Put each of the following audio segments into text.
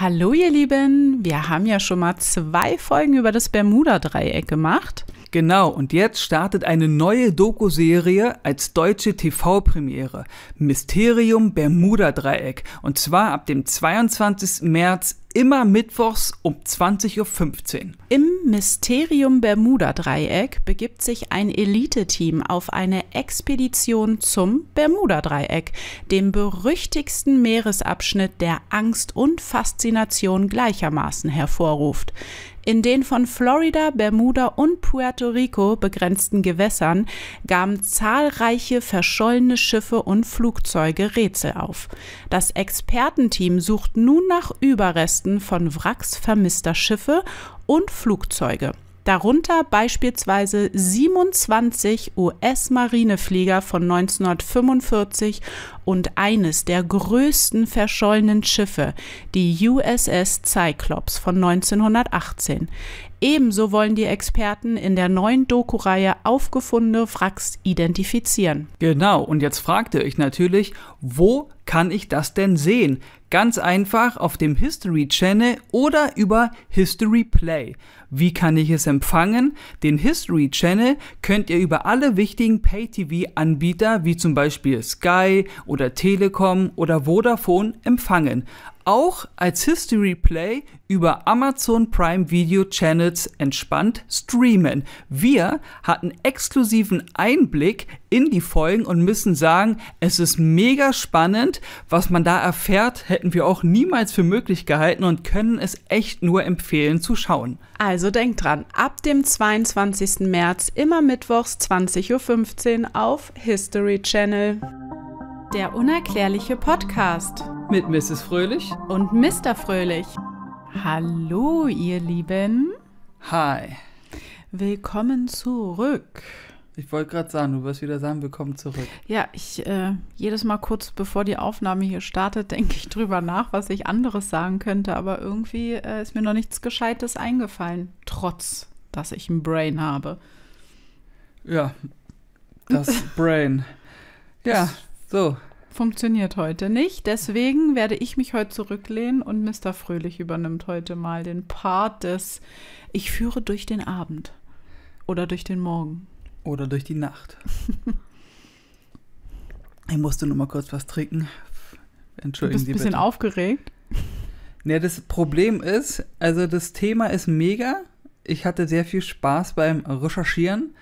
Hallo ihr Lieben, wir haben ja schon mal zwei Folgen über das Bermuda-Dreieck gemacht. Genau, und jetzt startet eine neue Doku-Serie als deutsche TV-Premiere. Mysterium Bermuda-Dreieck. Und zwar ab dem 22. März immer mittwochs um 20.15 Uhr. Im Mysterium Bermuda-Dreieck begibt sich ein Elite-Team auf eine Expedition zum Bermuda-Dreieck, dem berüchtigsten Meeresabschnitt, der Angst und Faszination gleichermaßen hervorruft. In den von Florida, Bermuda und Puerto Rico begrenzten Gewässern gaben zahlreiche verschollene Schiffe und Flugzeuge Rätsel auf. Das Expertenteam sucht nun nach Überresten von Wracks vermisster Schiffe und Flugzeuge darunter beispielsweise 27 US-Marineflieger von 1945 und eines der größten verschollenen Schiffe, die USS Cyclops von 1918. Ebenso wollen die Experten in der neuen Doku-Reihe aufgefundene Wracks identifizieren. Genau, und jetzt fragte ich natürlich, wo kann ich das denn sehen? Ganz einfach auf dem History Channel oder über History Play. Wie kann ich es empfangen? Den History Channel könnt ihr über alle wichtigen Pay-TV-Anbieter wie zum Beispiel Sky oder Telekom oder Vodafone empfangen auch als History Play über Amazon Prime Video Channels entspannt streamen. Wir hatten exklusiven Einblick in die Folgen und müssen sagen, es ist mega spannend. Was man da erfährt, hätten wir auch niemals für möglich gehalten und können es echt nur empfehlen zu schauen. Also denkt dran, ab dem 22. März immer mittwochs 20.15 Uhr auf History Channel. Der unerklärliche Podcast mit Mrs. Fröhlich und Mr. Fröhlich. Hallo, ihr Lieben. Hi. Willkommen zurück. Ich wollte gerade sagen, du wirst wieder sagen, willkommen zurück. Ja, ich äh, jedes Mal kurz bevor die Aufnahme hier startet, denke ich drüber nach, was ich anderes sagen könnte, aber irgendwie äh, ist mir noch nichts Gescheites eingefallen, trotz dass ich ein Brain habe. Ja, das Brain. Ja, so funktioniert heute nicht. Deswegen werde ich mich heute zurücklehnen und Mr. Fröhlich übernimmt heute mal den Part des Ich führe durch den Abend oder durch den Morgen. Oder durch die Nacht. ich musste nur mal kurz was trinken. Entschuldigen Sie. Du bist ein bisschen bitte. aufgeregt. Ja, das Problem ist, also das Thema ist mega. Ich hatte sehr viel Spaß beim Recherchieren.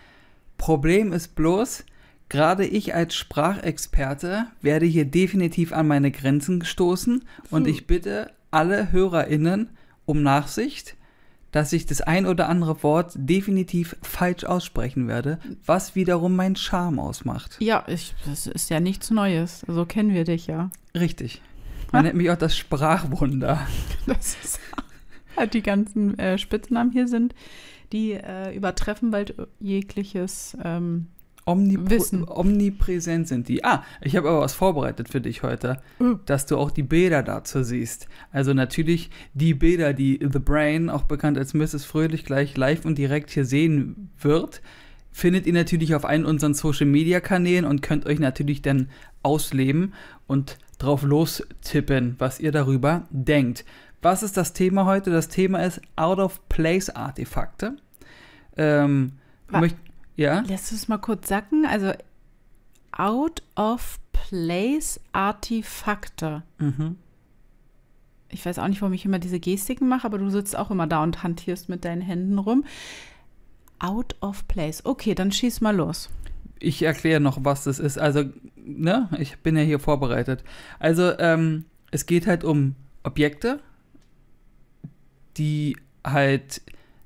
Problem ist bloß, Gerade ich als Sprachexperte werde hier definitiv an meine Grenzen gestoßen und hm. ich bitte alle HörerInnen um Nachsicht, dass ich das ein oder andere Wort definitiv falsch aussprechen werde, was wiederum meinen Charme ausmacht. Ja, ich, das ist ja nichts Neues. So kennen wir dich ja. Richtig. Man nennt mich auch das Sprachwunder. Das ist, halt die ganzen äh, Spitznamen hier sind, die äh, übertreffen bald jegliches ähm, Omnipr omnipräsent sind die. Ah, ich habe aber was vorbereitet für dich heute, mhm. dass du auch die Bilder dazu siehst. Also natürlich die Bilder, die The Brain, auch bekannt als Mrs. Fröhlich, gleich live und direkt hier sehen wird, findet ihr natürlich auf allen unseren Social-Media-Kanälen und könnt euch natürlich dann ausleben und drauf lostippen, was ihr darüber denkt. Was ist das Thema heute? Das Thema ist Out-of-Place-Artefakte. Ähm, möchte ja. Lässt du es mal kurz sacken? Also out of place Artefakte. Mhm. Ich weiß auch nicht, warum ich immer diese Gestiken mache, aber du sitzt auch immer da und hantierst mit deinen Händen rum. Out of place. Okay, dann schieß mal los. Ich erkläre noch, was das ist. Also, ne, ich bin ja hier vorbereitet. Also, ähm, es geht halt um Objekte, die halt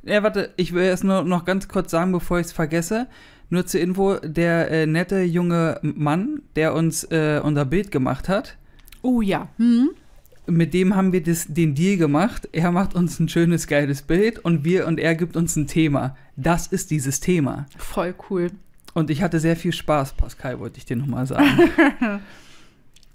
ja, warte, ich will erst nur noch ganz kurz sagen, bevor ich es vergesse. Nur zur Info, der äh, nette junge Mann, der uns äh, unser Bild gemacht hat. Oh ja. Hm. Mit dem haben wir das, den Deal gemacht. Er macht uns ein schönes, geiles Bild und wir und er gibt uns ein Thema. Das ist dieses Thema. Voll cool. Und ich hatte sehr viel Spaß, Pascal, wollte ich dir nochmal sagen.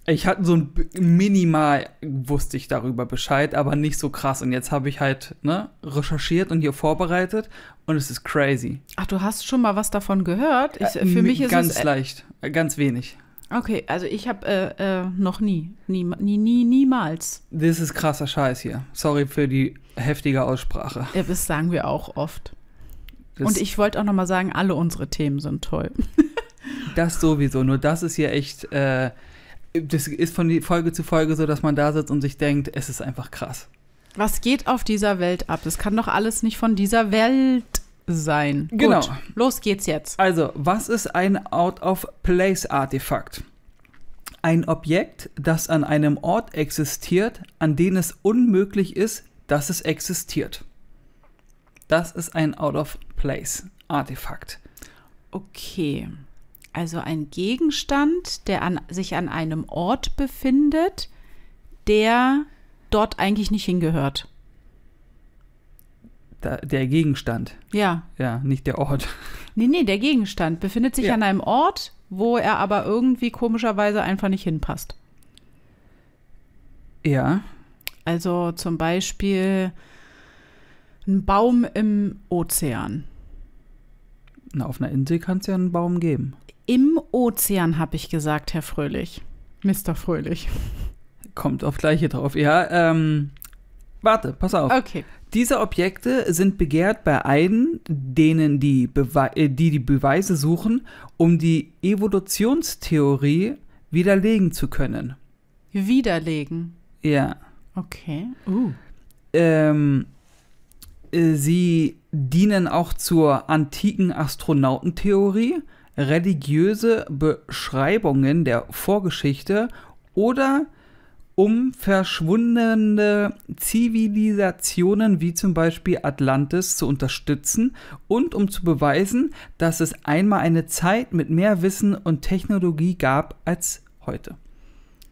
Ich hatte so ein minimal wusste ich darüber Bescheid, aber nicht so krass. Und jetzt habe ich halt ne, recherchiert und hier vorbereitet und es ist crazy. Ach, du hast schon mal was davon gehört? Ich, äh, für äh, mich ist ganz es ganz äh, leicht, äh, ganz wenig. Okay, also ich habe äh, äh, noch nie, nie, nie, nie, niemals. Das ist krasser Scheiß hier. Sorry für die heftige Aussprache. Ja, das sagen wir auch oft. Das und ich wollte auch noch mal sagen, alle unsere Themen sind toll. das sowieso. Nur das ist hier echt das ist von Folge zu Folge so, dass man da sitzt und sich denkt, es ist einfach krass. Was geht auf dieser Welt ab? Das kann doch alles nicht von dieser Welt sein. Genau. Gut, los geht's jetzt. Also, was ist ein Out-of-Place-Artefakt? Ein Objekt, das an einem Ort existiert, an dem es unmöglich ist, dass es existiert. Das ist ein Out-of-Place-Artefakt. Okay also ein Gegenstand, der an, sich an einem Ort befindet, der dort eigentlich nicht hingehört. Da, der Gegenstand. Ja. Ja, nicht der Ort. Nee, nee, der Gegenstand befindet sich ja. an einem Ort, wo er aber irgendwie komischerweise einfach nicht hinpasst. Ja. Also zum Beispiel ein Baum im Ozean. Na, auf einer Insel kann es ja einen Baum geben. Im Ozean, habe ich gesagt, Herr Fröhlich. Mr. Fröhlich. Kommt auf gleiche drauf. Ja, ähm, warte, pass auf. Okay. Diese Objekte sind begehrt bei Eiden, denen die, Bewe äh, die, die Beweise suchen, um die Evolutionstheorie widerlegen zu können. Widerlegen? Ja. Okay. Uh. Ähm, äh, sie dienen auch zur antiken Astronautentheorie religiöse Beschreibungen der Vorgeschichte oder um verschwundene Zivilisationen wie zum Beispiel Atlantis zu unterstützen und um zu beweisen, dass es einmal eine Zeit mit mehr Wissen und Technologie gab als heute.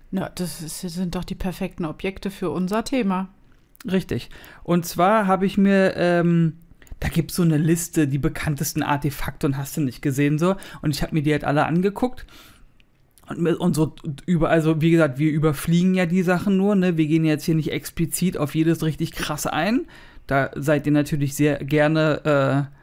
Na, das sind doch die perfekten Objekte für unser Thema. Richtig. Und zwar habe ich mir ähm, da gibt es so eine Liste, die bekanntesten Artefakte und hast du nicht gesehen so. Und ich habe mir die halt alle angeguckt. Und, und so über, also wie gesagt, wir überfliegen ja die Sachen nur, ne? Wir gehen jetzt hier nicht explizit auf jedes richtig krass ein. Da seid ihr natürlich sehr gerne äh,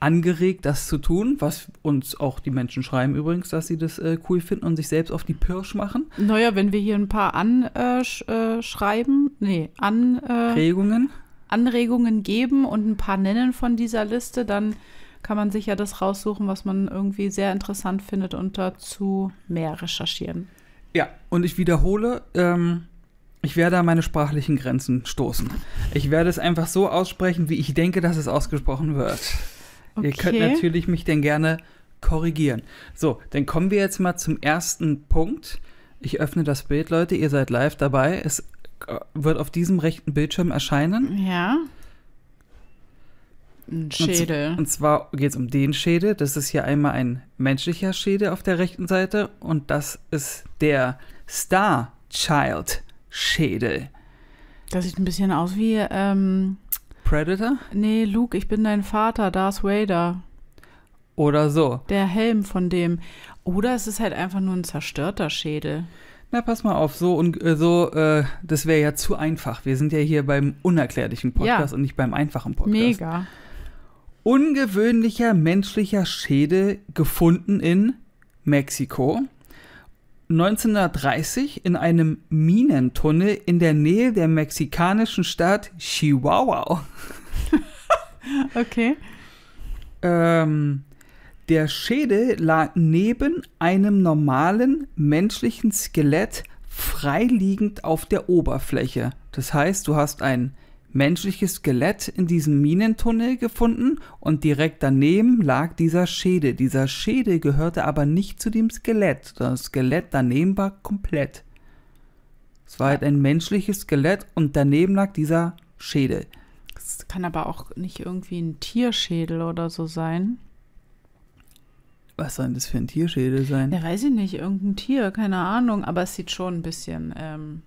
angeregt, das zu tun, was uns auch die Menschen schreiben übrigens, dass sie das äh, cool finden und sich selbst auf die Pirsch machen. Naja, wenn wir hier ein paar anschreiben, äh, sch, äh, nee, Anregungen. Äh, Anregungen geben und ein paar nennen von dieser Liste, dann kann man sich ja das raussuchen, was man irgendwie sehr interessant findet und dazu mehr recherchieren. Ja, und ich wiederhole, ähm, ich werde an meine sprachlichen Grenzen stoßen. Ich werde es einfach so aussprechen, wie ich denke, dass es ausgesprochen wird. Okay. Ihr könnt natürlich mich denn gerne korrigieren. So, dann kommen wir jetzt mal zum ersten Punkt. Ich öffne das Bild, Leute, ihr seid live dabei. Es äh, wird auf diesem rechten Bildschirm erscheinen. Ja. Ein Schädel. Und, und zwar geht es um den Schädel. Das ist hier einmal ein menschlicher Schädel auf der rechten Seite und das ist der Star Child Schädel. Das sieht ein bisschen aus wie ähm, Predator? Nee, Luke, ich bin dein Vater, Darth Vader. Oder so. Der Helm von dem. Oder es ist halt einfach nur ein zerstörter Schädel. Na, pass mal auf, so und äh, so, äh, das wäre ja zu einfach. Wir sind ja hier beim unerklärlichen Podcast ja. und nicht beim einfachen Podcast. Mega. Ungewöhnlicher menschlicher Schädel gefunden in Mexiko. 1930 in einem Minentunnel in der Nähe der mexikanischen Stadt Chihuahua. okay. Ähm, der Schädel lag neben einem normalen menschlichen Skelett freiliegend auf der Oberfläche. Das heißt, du hast ein menschliches Skelett in diesem Minentunnel gefunden und direkt daneben lag dieser Schädel. Dieser Schädel gehörte aber nicht zu dem Skelett. Das Skelett daneben war komplett. Es war halt ein menschliches Skelett und daneben lag dieser Schädel. Das kann aber auch nicht irgendwie ein Tierschädel oder so sein. Was soll denn das für ein Tierschädel sein? Ja, weiß ich nicht, irgendein Tier, keine Ahnung, aber es sieht schon ein bisschen ähm,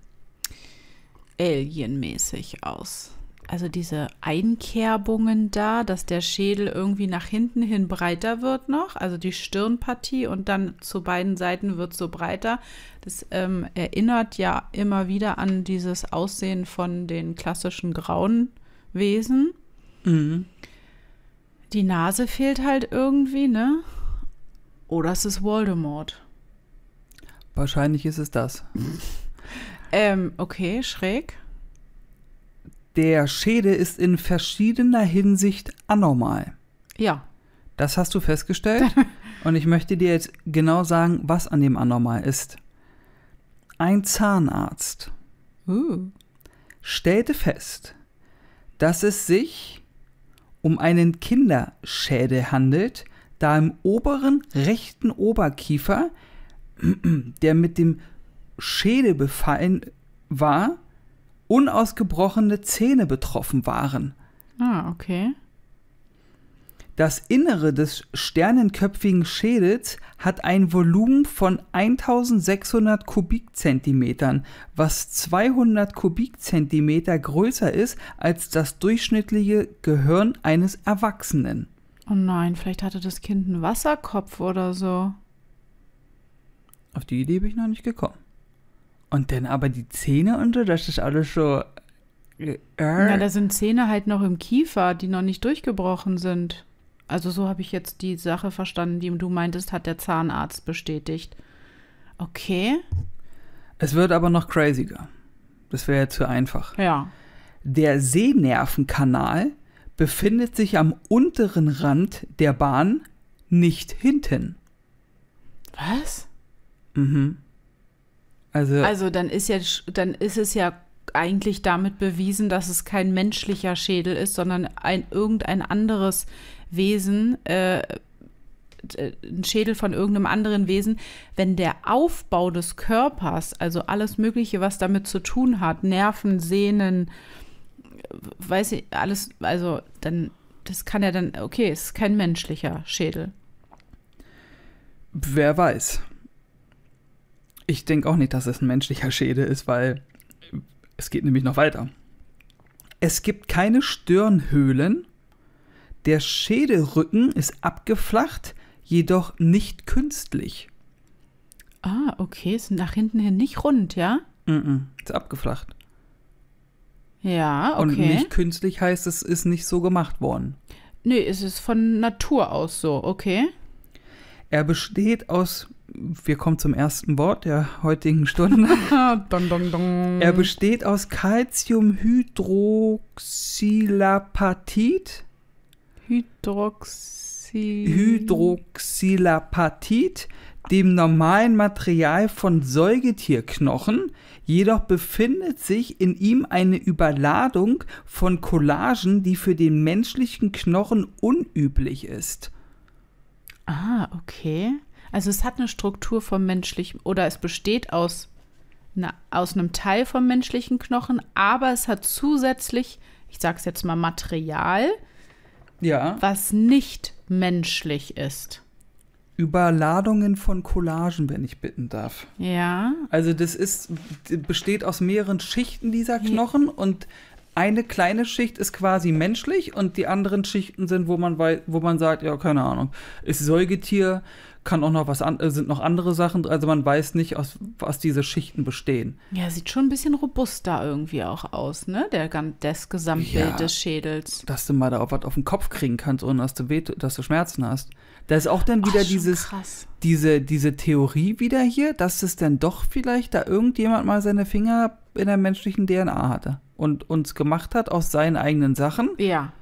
alienmäßig aus. Also diese Einkerbungen da, dass der Schädel irgendwie nach hinten hin breiter wird noch, also die Stirnpartie und dann zu beiden Seiten wird so breiter. Das ähm, erinnert ja immer wieder an dieses Aussehen von den klassischen grauen Wesen. Mhm. Die Nase fehlt halt irgendwie, ne? Oder ist es Voldemort. Wahrscheinlich ist es das. ähm, okay, schräg. Der Schädel ist in verschiedener Hinsicht anormal. Ja. Das hast du festgestellt. Und ich möchte dir jetzt genau sagen, was an dem anormal ist. Ein Zahnarzt uh. stellte fest, dass es sich um einen Kinderschädel handelt, da im oberen rechten Oberkiefer, der mit dem Schädel befallen war, unausgebrochene Zähne betroffen waren. Ah, okay. Das Innere des sternenköpfigen Schädels hat ein Volumen von 1600 Kubikzentimetern, was 200 Kubikzentimeter größer ist als das durchschnittliche Gehirn eines Erwachsenen. Oh nein, vielleicht hatte das Kind einen Wasserkopf oder so. Auf die Idee bin ich noch nicht gekommen. Und dann aber die Zähne und so, das ist alles so. Ja, äh, äh. da sind Zähne halt noch im Kiefer, die noch nicht durchgebrochen sind. Also so habe ich jetzt die Sache verstanden, die du meintest, hat der Zahnarzt bestätigt. Okay. Es wird aber noch craziger. Das wäre ja zu einfach. Ja. Der Sehnervenkanal befindet sich am unteren Rand der Bahn, nicht hinten. Was? Mhm. Also, also dann, ist ja, dann ist es ja eigentlich damit bewiesen, dass es kein menschlicher Schädel ist, sondern ein, irgendein anderes Wesen, äh, äh, ein Schädel von irgendeinem anderen Wesen, wenn der Aufbau des Körpers, also alles Mögliche, was damit zu tun hat, Nerven, Sehnen, weiß ich, alles, also dann, das kann ja dann, okay, ist kein menschlicher Schädel. Wer weiß. Ich denke auch nicht, dass es ein menschlicher Schädel ist, weil es geht nämlich noch weiter. Es gibt keine Stirnhöhlen. Der Schädelrücken ist abgeflacht, jedoch nicht künstlich. Ah, okay, ist nach hinten hin nicht rund, ja? Mm, -mm ist abgeflacht. Ja, okay. Und nicht künstlich heißt, es ist nicht so gemacht worden. Nee, es ist von Natur aus so, okay. Er besteht aus, wir kommen zum ersten Wort der heutigen Stunde. don, don, don. Er besteht aus Calciumhydroxylapatit. Hydroxy Hydroxylapatit, dem normalen Material von Säugetierknochen, Jedoch befindet sich in ihm eine Überladung von Collagen, die für den menschlichen Knochen unüblich ist. Ah, okay. Also es hat eine Struktur vom menschlichen oder es besteht aus, na, aus einem Teil vom menschlichen Knochen, aber es hat zusätzlich, ich sag's jetzt mal, Material, ja. was nicht menschlich ist. Überladungen von Collagen, wenn ich bitten darf. Ja. Also das ist besteht aus mehreren Schichten dieser Knochen und eine kleine Schicht ist quasi menschlich und die anderen Schichten sind, wo man weiß, wo man sagt, ja, keine Ahnung, ist Säugetier, kann auch noch was an, äh, sind noch andere Sachen, also man weiß nicht, aus was diese Schichten bestehen. Ja, sieht schon ein bisschen robuster irgendwie auch aus, ne? Der das Gesamtbild ja, des Schädels. Dass du mal da auch was auf den Kopf kriegen kannst, ohne dass du, dass du Schmerzen hast. Da ist auch dann wieder Ach, dieses, diese, diese Theorie wieder hier, dass es dann doch vielleicht da irgendjemand mal seine Finger in der menschlichen DNA hatte und uns gemacht hat aus seinen eigenen Sachen. Ja.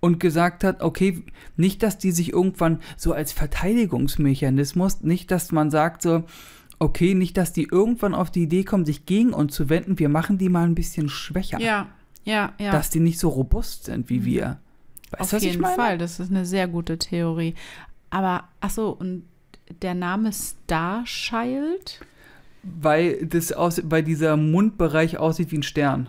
Und gesagt hat, okay, nicht, dass die sich irgendwann so als Verteidigungsmechanismus, nicht, dass man sagt so, okay, nicht, dass die irgendwann auf die Idee kommen, sich gegen uns zu wenden, wir machen die mal ein bisschen schwächer. Ja, ja, ja. Dass die nicht so robust sind wie mhm. wir. Weißt Auf jeden Fall, das ist eine sehr gute Theorie. Aber, ach so, und der Name Starschild? Weil, das aus, weil dieser Mundbereich aussieht wie ein Stern.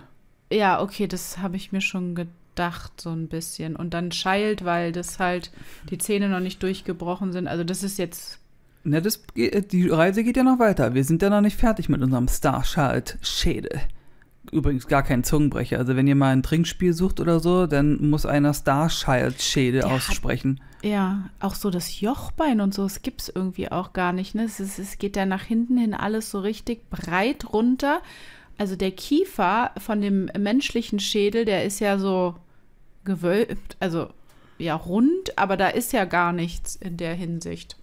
Ja, okay, das habe ich mir schon gedacht, so ein bisschen. Und dann Child, weil das halt die Zähne noch nicht durchgebrochen sind. Also, das ist jetzt. Ne, das, die Reise geht ja noch weiter. Wir sind ja noch nicht fertig mit unserem Starschild-Schädel übrigens gar kein Zungenbrecher. Also wenn ihr mal ein Trinkspiel sucht oder so, dann muss einer Starschild-Schädel aussprechen. Hat, ja, auch so das Jochbein und so, das gibt es irgendwie auch gar nicht. Ne? Es, ist, es geht dann nach hinten hin alles so richtig breit runter. Also der Kiefer von dem menschlichen Schädel, der ist ja so gewölbt, also ja rund, aber da ist ja gar nichts in der Hinsicht.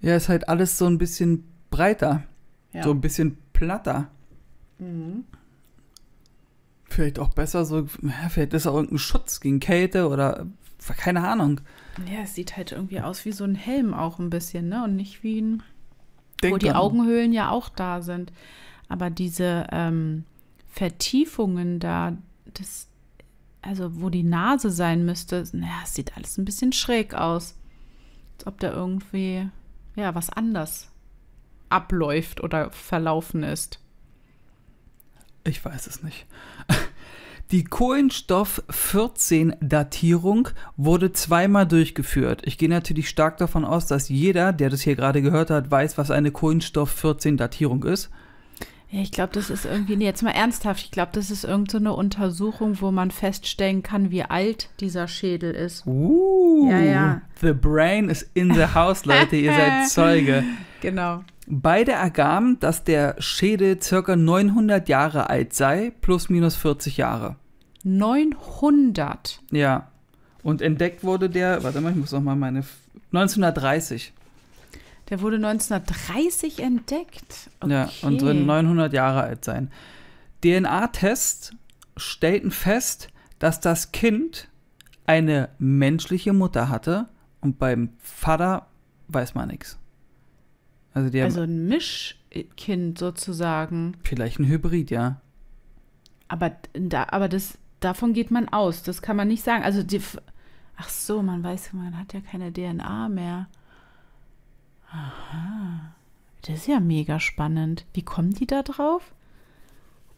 Ja, ist halt alles so ein bisschen breiter, ja. so ein bisschen platter. Mhm. Vielleicht auch besser so, vielleicht ist auch irgendein Schutz gegen Kälte oder äh, keine Ahnung. Ja, es sieht halt irgendwie aus wie so ein Helm auch ein bisschen, ne? Und nicht wie ein. Denk wo die an. Augenhöhlen ja auch da sind. Aber diese ähm, Vertiefungen da, das, also wo die Nase sein müsste, naja, es sieht alles ein bisschen schräg aus. Als ob da irgendwie, ja, was anders abläuft oder verlaufen ist. Ich weiß es nicht. Die Kohlenstoff-14-Datierung wurde zweimal durchgeführt. Ich gehe natürlich stark davon aus, dass jeder, der das hier gerade gehört hat, weiß, was eine Kohlenstoff-14-Datierung ist. Ja, ich glaube, das ist irgendwie, nee, jetzt mal ernsthaft, ich glaube, das ist irgendeine so Untersuchung, wo man feststellen kann, wie alt dieser Schädel ist. Uh, ja, ja. The brain is in the house, Leute, ihr seid Zeuge. Genau. Beide ergaben, dass der Schädel ca. 900 Jahre alt sei, plus minus 40 Jahre. 900? Ja. Und entdeckt wurde der, warte mal, ich muss noch mal meine, 1930. Der wurde 1930 entdeckt? Okay. Ja, und drin 900 Jahre alt sein. DNA-Tests stellten fest, dass das Kind eine menschliche Mutter hatte und beim Vater weiß man nichts. Also, die also ein Mischkind sozusagen. Vielleicht ein Hybrid, ja. Aber, da, aber das, davon geht man aus. Das kann man nicht sagen. Also die, ach so, man weiß, man hat ja keine DNA mehr. Aha. Das ist ja mega spannend. Wie kommen die da drauf?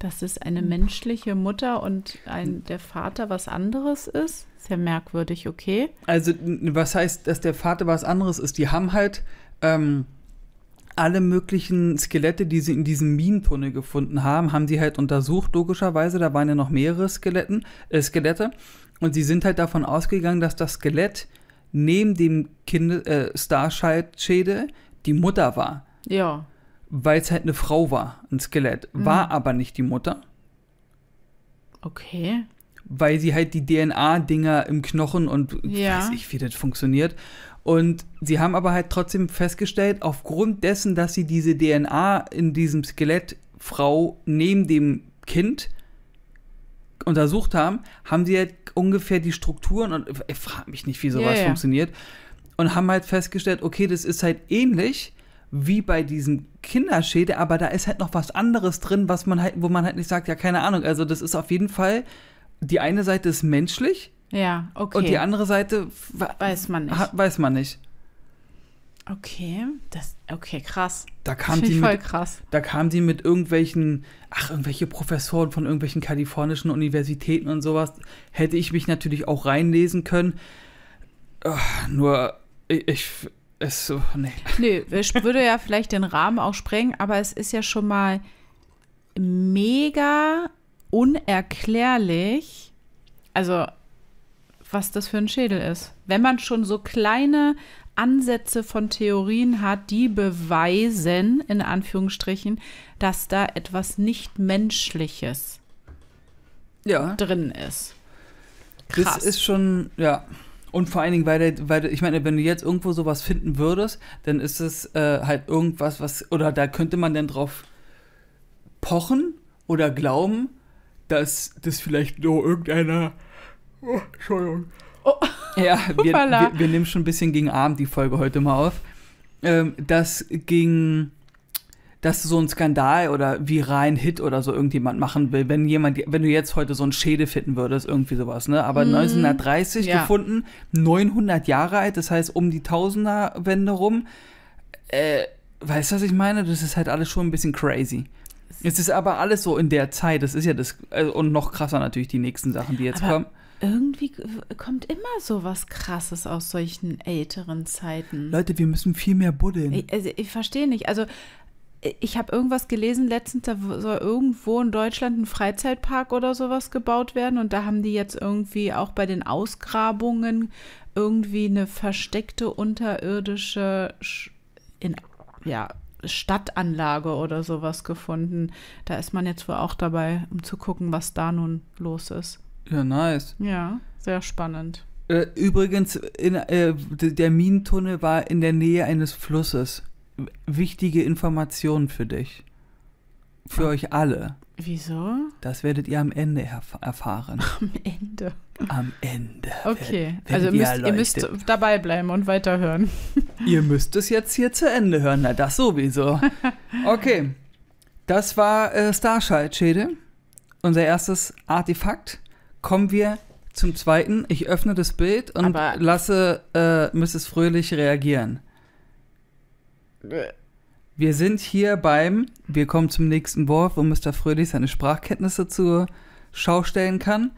Dass es eine hm. menschliche Mutter und ein, hm. der Vater was anderes ist? Sehr merkwürdig, okay. Also, was heißt, dass der Vater was anderes ist? Die haben halt ähm, alle möglichen Skelette, die sie in diesem Minentunnel gefunden haben, haben sie halt untersucht, logischerweise. Da waren ja noch mehrere Skeletten, äh, Skelette. Und sie sind halt davon ausgegangen, dass das Skelett neben dem kind äh, Starscheid-Schädel die Mutter war. Ja. Weil es halt eine Frau war, ein Skelett. Mhm. War aber nicht die Mutter. Okay. Weil sie halt die DNA-Dinger im Knochen und ja. weiß ich, wie das funktioniert. Und sie haben aber halt trotzdem festgestellt, aufgrund dessen, dass sie diese DNA in diesem Skelettfrau neben dem Kind untersucht haben, haben sie halt ungefähr die Strukturen und äh, ich frage mich nicht, wie sowas yeah. funktioniert. Und haben halt festgestellt, okay, das ist halt ähnlich wie bei diesem Kinderschädel, aber da ist halt noch was anderes drin, was man halt, wo man halt nicht sagt, ja, keine Ahnung. Also das ist auf jeden Fall, die eine Seite ist menschlich, ja, okay. Und die andere Seite weiß man nicht. Weiß man nicht. Okay, das okay, krass. Da kam die mit, krass. Da kam die mit irgendwelchen, ach, irgendwelche Professoren von irgendwelchen kalifornischen Universitäten und sowas. Hätte ich mich natürlich auch reinlesen können. Ach, nur ich, ich es so, oh, nee. Nee, ich würde ja vielleicht den Rahmen auch sprengen, aber es ist ja schon mal mega unerklärlich. Also was das für ein Schädel ist. Wenn man schon so kleine Ansätze von Theorien hat, die beweisen, in Anführungsstrichen, dass da etwas nicht Menschliches ja. drin ist. Krass. Das ist schon, ja. Und vor allen Dingen, weil, weil ich meine, wenn du jetzt irgendwo sowas finden würdest, dann ist es äh, halt irgendwas, was, oder da könnte man dann drauf pochen oder glauben, dass das vielleicht nur irgendeiner Oh, Entschuldigung. Oh. Ja, wir, wir, wir, nehmen schon ein bisschen gegen Abend die Folge heute mal auf. Ähm, das ging, dass so ein Skandal oder wie rein Hit oder so irgendjemand machen will, wenn jemand, wenn du jetzt heute so ein Schädel finden würdest, irgendwie sowas, ne? Aber mm, 1930 ja. gefunden, 900 Jahre alt, das heißt um die Tausenderwende rum. Äh, weißt du, was ich meine? Das ist halt alles schon ein bisschen crazy. Es ist aber alles so in der Zeit, das ist ja das, äh, und noch krasser natürlich die nächsten Sachen, die jetzt aber kommen irgendwie kommt immer so was Krasses aus solchen älteren Zeiten. Leute, wir müssen viel mehr buddeln. Ich, also, ich verstehe nicht. Also, ich habe irgendwas gelesen letztens, da soll irgendwo in Deutschland ein Freizeitpark oder sowas gebaut werden. Und da haben die jetzt irgendwie auch bei den Ausgrabungen irgendwie eine versteckte unterirdische in, ja, Stadtanlage oder sowas gefunden. Da ist man jetzt wohl auch dabei, um zu gucken, was da nun los ist. Ja, nice. Ja, sehr spannend. Äh, übrigens, in, äh, der Minentunnel war in der Nähe eines Flusses. Wichtige Informationen für dich. Für oh. euch alle. Wieso? Das werdet ihr am Ende erf erfahren. Am Ende. Am Ende. Okay, werdet, werdet also ihr müsst, ihr müsst dabei bleiben und weiterhören. ihr müsst es jetzt hier zu Ende hören. Na, das sowieso. Okay, das war äh, Starscheid, Schäde. Unser erstes Artefakt kommen wir zum zweiten. Ich öffne das Bild und Aber lasse äh, Mrs. Fröhlich reagieren. Wir sind hier beim, wir kommen zum nächsten Wort, wo Mr. Fröhlich seine Sprachkenntnisse zur Schau stellen kann.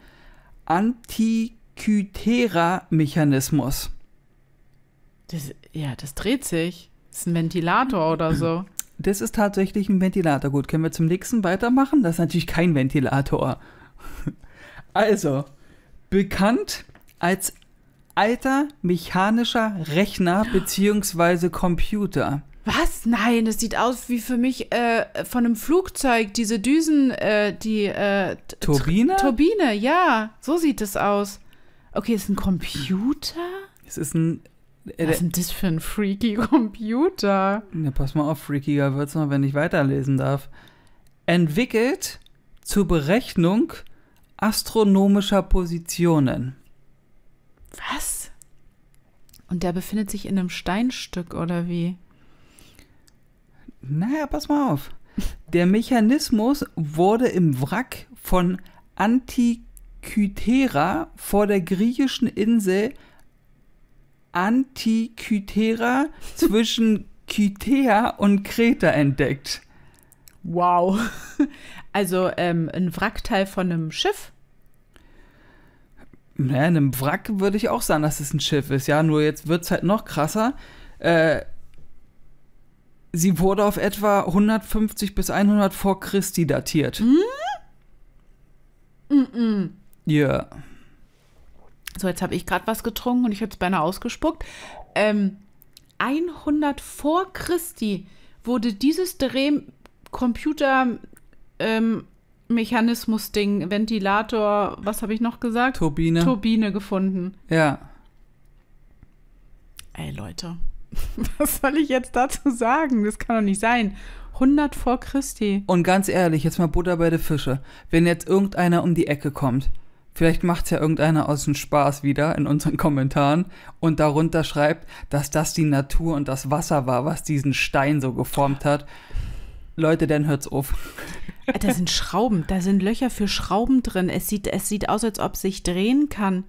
Antikythera-Mechanismus. Das, ja, das dreht sich. Das ist ein Ventilator oder so. Das ist tatsächlich ein Ventilator. Gut, können wir zum nächsten weitermachen? Das ist natürlich kein Ventilator. Also, bekannt als alter mechanischer Rechner bzw. Computer. Was? Nein, das sieht aus wie für mich äh, von einem Flugzeug, diese Düsen, äh, die äh, Turbine? Turbine, ja. So sieht es aus. Okay, ist ein Computer? Es ist ein. Äh, Was ist denn das für ein freaky Computer? Ja, pass mal auf, freakiger wird es noch, wenn ich weiterlesen darf. Entwickelt zur Berechnung astronomischer Positionen. Was? Und der befindet sich in einem Steinstück oder wie? Naja, pass mal auf. Der Mechanismus wurde im Wrack von Antikythera vor der griechischen Insel Antikythera zwischen Kythea und Kreta entdeckt. Wow. Also ähm, ein Wrackteil von einem Schiff? Naja, einem Wrack würde ich auch sagen, dass es ein Schiff ist. Ja, nur jetzt wird es halt noch krasser. Äh, sie wurde auf etwa 150 bis 100 vor Christi datiert. Hm? Mm Ja. -mm. Yeah. So, jetzt habe ich gerade was getrunken und ich habe es beinahe ausgespuckt. Ähm, 100 vor Christi wurde dieses Dreh ähm, Mechanismus-Ding, Ventilator, was habe ich noch gesagt? Turbine. Turbine gefunden. Ja. Ey, Leute, was soll ich jetzt dazu sagen? Das kann doch nicht sein. 100 vor Christi. Und ganz ehrlich, jetzt mal Butter bei der Fische. Wenn jetzt irgendeiner um die Ecke kommt, vielleicht macht es ja irgendeiner aus dem Spaß wieder in unseren Kommentaren und darunter schreibt, dass das die Natur und das Wasser war, was diesen Stein so geformt hat. Leute, dann hört's auf. Ah, da sind Schrauben, da sind Löcher für Schrauben drin. Es sieht, es sieht aus, als ob sich drehen kann.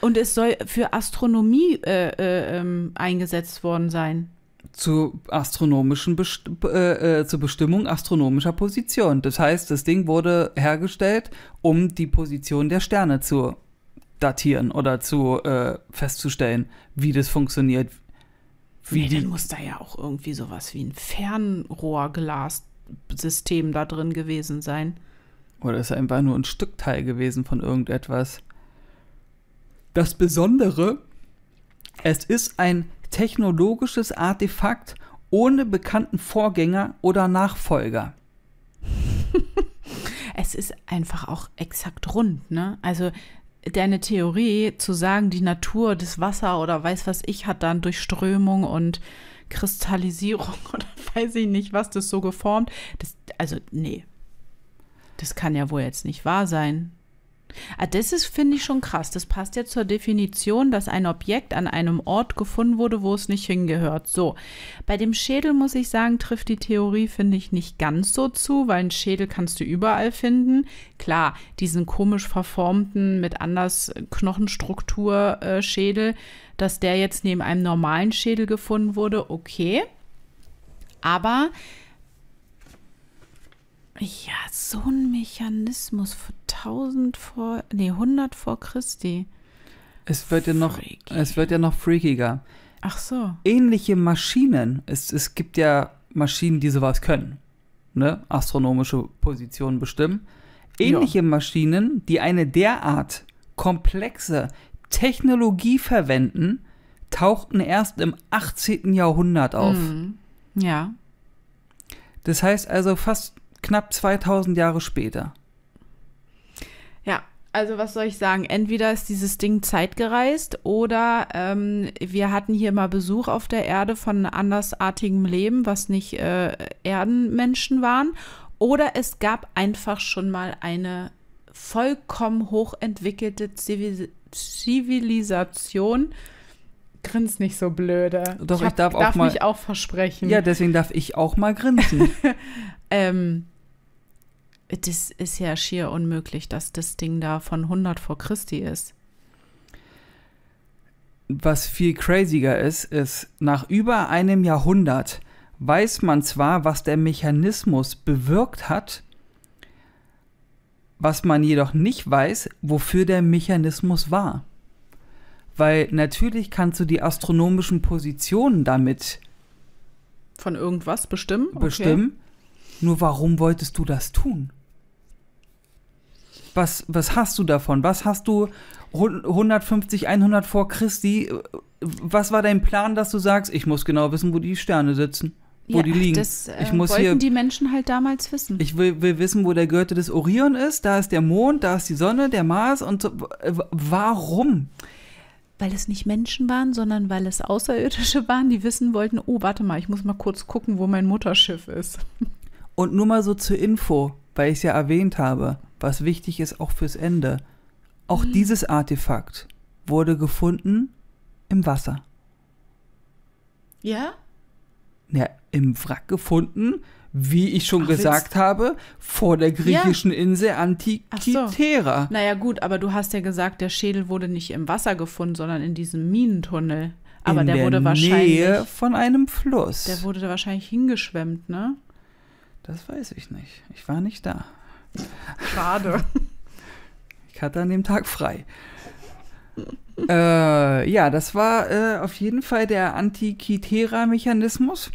Und es soll für Astronomie äh, äh, ähm, eingesetzt worden sein. Zu astronomischen Best äh, äh, zur Bestimmung astronomischer Position. Das heißt, das Ding wurde hergestellt, um die Position der Sterne zu datieren oder zu äh, festzustellen, wie das funktioniert, wie nee, die? dann muss da ja auch irgendwie sowas wie ein Fernrohrglas-System da drin gewesen sein. Oder ist einfach nur ein Stückteil gewesen von irgendetwas. Das Besondere, es ist ein technologisches Artefakt ohne bekannten Vorgänger oder Nachfolger. es ist einfach auch exakt rund, ne? Also deine Theorie zu sagen, die Natur, das Wasser oder weiß was ich, hat dann durch Strömung und Kristallisierung oder weiß ich nicht, was das so geformt. Das, also, nee. Das kann ja wohl jetzt nicht wahr sein. Ah, das ist, finde ich, schon krass. Das passt ja zur Definition, dass ein Objekt an einem Ort gefunden wurde, wo es nicht hingehört. So, bei dem Schädel muss ich sagen, trifft die Theorie, finde ich, nicht ganz so zu, weil einen Schädel kannst du überall finden. Klar, diesen komisch verformten, mit anders äh, Knochenstruktur äh, Schädel, dass der jetzt neben einem normalen Schädel gefunden wurde, okay. Aber ja, so ein Mechanismus vor 1000 vor, nee, 100 vor Christi. Es wird ja noch, es wird ja noch freakiger. Ach so. Ähnliche Maschinen. Es, es gibt ja Maschinen, die sowas können. Ne? Astronomische Positionen bestimmen. Ähnliche jo. Maschinen, die eine derart komplexe Technologie verwenden, tauchten erst im 18. Jahrhundert auf. Mhm. Ja. Das heißt also fast knapp 2000 Jahre später. Ja, also was soll ich sagen? Entweder ist dieses Ding zeitgereist oder ähm, wir hatten hier mal Besuch auf der Erde von andersartigem Leben, was nicht äh, Erdenmenschen waren. Oder es gab einfach schon mal eine vollkommen hochentwickelte Zivi Zivilisation. Grinst nicht so blöde. Doch, ich, hab, ich darf, darf mal, mich auch versprechen. Ja, deswegen darf ich auch mal grinsen. ähm, das ist ja schier unmöglich, dass das Ding da von 100 vor Christi ist. Was viel craziger ist, ist, nach über einem Jahrhundert weiß man zwar, was der Mechanismus bewirkt hat, was man jedoch nicht weiß, wofür der Mechanismus war. Weil natürlich kannst du die astronomischen Positionen damit von irgendwas bestimmen. Bestimmen. Okay. Nur warum wolltest du das tun? was, was hast du davon? Was hast du 150, 100 vor Christi? Was war dein Plan, dass du sagst, ich muss genau wissen, wo die Sterne sitzen? Wo ja, die liegen. Das äh, ich ähm, muss wollten hier, die Menschen halt damals wissen. Ich will, will wissen, wo der Gürtel des Orion ist. Da ist der Mond, da ist die Sonne, der Mars. Und so. warum? weil es nicht Menschen waren, sondern weil es Außerirdische waren, die wissen wollten, oh, warte mal, ich muss mal kurz gucken, wo mein Mutterschiff ist. Und nur mal so zur Info, weil ich es ja erwähnt habe was wichtig ist auch fürs Ende. Auch mhm. dieses Artefakt wurde gefunden im Wasser. Ja? Ja, im Wrack gefunden, wie ich schon Ach, gesagt willst... habe, vor der griechischen ja. Insel Antikythera. So. Naja, gut, aber du hast ja gesagt, der Schädel wurde nicht im Wasser gefunden, sondern in diesem Minentunnel. Aber in der, der wurde wahrscheinlich. Nähe von einem Fluss. Der wurde da wahrscheinlich hingeschwemmt, ne? Das weiß ich nicht. Ich war nicht da. Schade. Ich hatte an dem Tag frei. äh, ja, das war äh, auf jeden Fall der Antikitera-Mechanismus.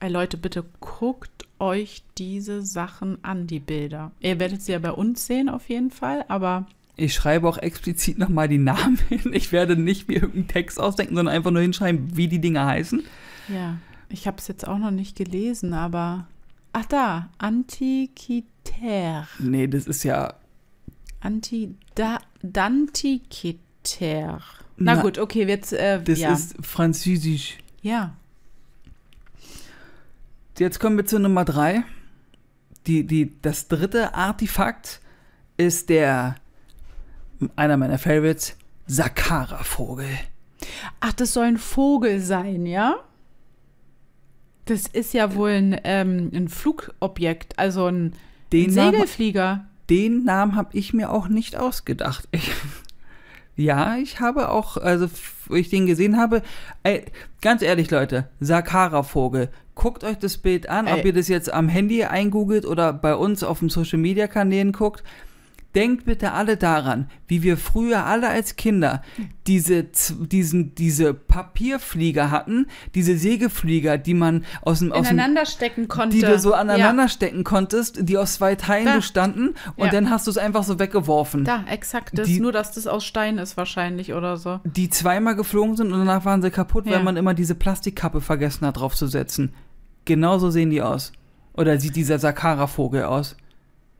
Ey, Leute, bitte guckt euch diese Sachen an, die Bilder. Ihr werdet sie ja bei uns sehen auf jeden Fall, aber ich schreibe auch explizit nochmal die Namen hin. Ich werde nicht mir irgendeinen Text ausdenken, sondern einfach nur hinschreiben, wie die Dinger heißen. Ja, ich habe es jetzt auch noch nicht gelesen, aber Ach da, Antikythera. Nee, das ist ja. Antidantikythera. Na, Na gut, okay, jetzt. Äh, das ja. ist Französisch. Ja. Jetzt kommen wir zur Nummer drei. Die, die, das dritte Artefakt ist der, einer meiner Favorites, Sakara-Vogel. Ach, das soll ein Vogel sein, ja? Das ist ja wohl ein, ähm, ein Flugobjekt, also ein, den ein Segelflieger. Namen, den Namen habe ich mir auch nicht ausgedacht. Ich, ja, ich habe auch, also wo ich den gesehen habe, ey, ganz ehrlich Leute, Sakara-Vogel, guckt euch das Bild an, ey. ob ihr das jetzt am Handy eingoogelt oder bei uns auf den Social-Media-Kanälen guckt denkt bitte alle daran, wie wir früher alle als Kinder diese, diesen, diese Papierflieger hatten, diese Sägeflieger, die man aus dem. aneinander stecken konnte. Die du so aneinander ja. stecken konntest, die aus zwei Teilen da. bestanden und ja. dann hast du es einfach so weggeworfen. Da, exakt. Das die, nur, dass das aus Stein ist wahrscheinlich oder so. Die zweimal geflogen sind und danach waren sie kaputt, ja. weil man immer diese Plastikkappe vergessen hat draufzusetzen. Genauso sehen die aus. Oder sieht dieser Sakara-Vogel aus.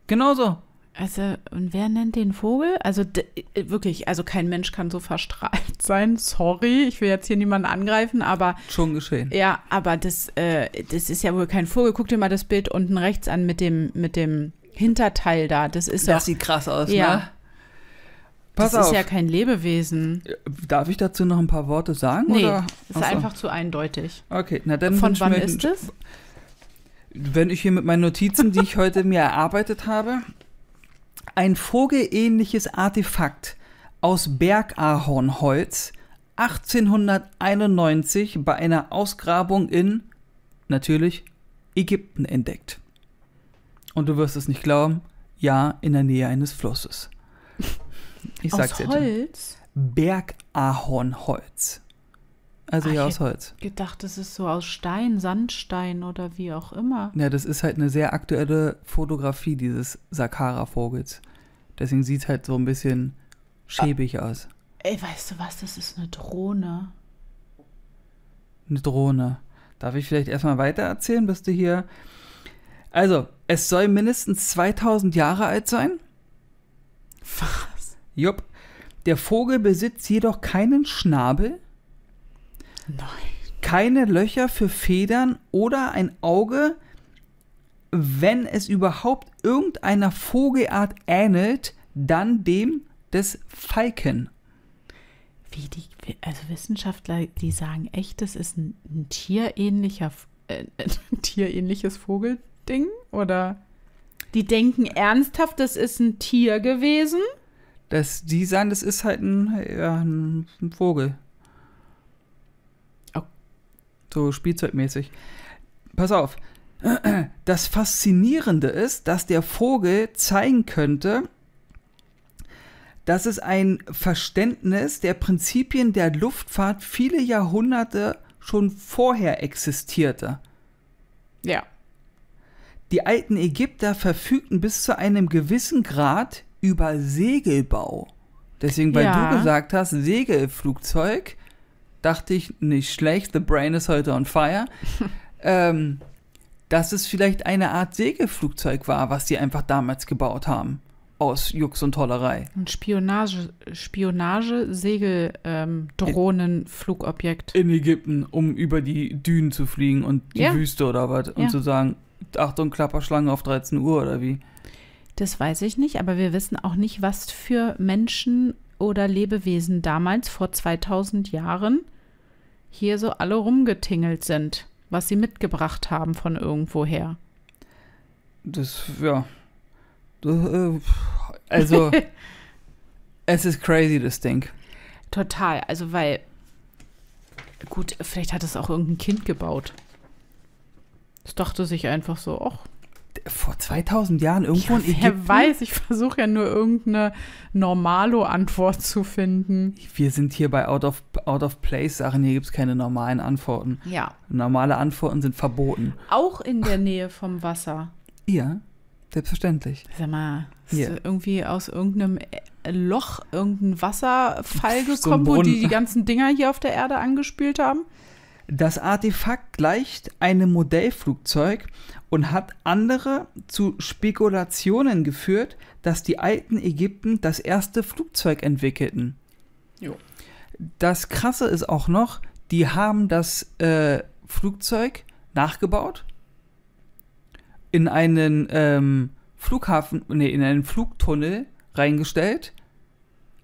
Genauso. Also, und wer nennt den Vogel? Also äh, wirklich, also kein Mensch kann so verstrahlt sein. Sorry, ich will jetzt hier niemanden angreifen, aber. Schon geschehen. Ja, aber das, äh, das ist ja wohl kein Vogel. Guck dir mal das Bild unten rechts an mit dem, mit dem Hinterteil da. Das ist Das sieht krass aus, ja. ne? Pass das auf. ist ja kein Lebewesen. Äh, darf ich dazu noch ein paar Worte sagen? Nee, oder? ist Achso. einfach zu eindeutig. Okay, na dann. Von wann ist es? Wenn ich hier mit meinen Notizen, die ich heute mir erarbeitet habe, ein vogelähnliches Artefakt aus Bergahornholz 1891 bei einer Ausgrabung in, natürlich, Ägypten entdeckt. Und du wirst es nicht glauben, ja, in der Nähe eines Flusses. Ich sag's Aus jetzt. Holz? Bergahornholz. Also ah, ja aus Holz. Gedacht, das ist so aus Stein, Sandstein oder wie auch immer. Ja, das ist halt eine sehr aktuelle Fotografie dieses Sakara-Vogels. Deswegen sieht es halt so ein bisschen schäbig ah. aus. Ey, weißt du was? Das ist eine Drohne. Eine Drohne. Darf ich vielleicht erstmal weiter erzählen, bis du hier. Also, es soll mindestens 2000 Jahre alt sein. Was? Jupp. Der Vogel besitzt jedoch keinen Schnabel Nein. Keine Löcher für Federn oder ein Auge, wenn es überhaupt irgendeiner Vogelart ähnelt, dann dem des Falken. Wie die, also Wissenschaftler, die sagen echt, das ist ein, ein tierähnlicher, äh, ein tierähnliches Vogelding? Oder die denken ernsthaft, das ist ein Tier gewesen? Das, die sagen, das ist halt ein, ja, ein Vogel. So spielzeugmäßig. Pass auf. Das Faszinierende ist, dass der Vogel zeigen könnte, dass es ein Verständnis der Prinzipien der Luftfahrt viele Jahrhunderte schon vorher existierte. Ja. Die alten Ägypter verfügten bis zu einem gewissen Grad über Segelbau. Deswegen, weil ja. du gesagt hast, Segelflugzeug, dachte ich, nicht schlecht, The Brain is heute on fire, ähm, dass es vielleicht eine Art Segelflugzeug war, was die einfach damals gebaut haben. Aus Jux und Tollerei. Ein Spionage, Spionage Segel, ähm, Drohnen, Flugobjekt. In Ägypten, um über die Dünen zu fliegen und die ja. Wüste oder was. Und zu sagen, Achtung, Klapperschlange auf 13 Uhr oder wie. Das weiß ich nicht, aber wir wissen auch nicht, was für Menschen oder Lebewesen damals vor 2000 Jahren hier so alle rumgetingelt sind, was sie mitgebracht haben von irgendwoher. Das, ja. Äh, also, es ist crazy, das Ding. Total. Also, weil, gut, vielleicht hat es auch irgendein Kind gebaut. Das dachte sich einfach so, ach, vor 2000 Jahren irgendwo ja, in Ägypten? Wer weiß, ich versuche ja nur irgendeine Normalo-Antwort zu finden. Wir sind hier bei Out of, out of Place-Sachen, hier gibt es keine normalen Antworten. Ja. Normale Antworten sind verboten. Auch in der Nähe vom Wasser. Ja, selbstverständlich. Sag mal, ist yeah. irgendwie aus irgendeinem äh, Loch irgendein Wasserfall gekommen, so wo die die ganzen Dinger hier auf der Erde angespült haben? Das Artefakt gleicht einem Modellflugzeug und hat andere zu Spekulationen geführt, dass die alten Ägypten das erste Flugzeug entwickelten. Jo. Das Krasse ist auch noch, die haben das äh, Flugzeug nachgebaut in einen ähm, Flughafen, nee, in einen Flugtunnel reingestellt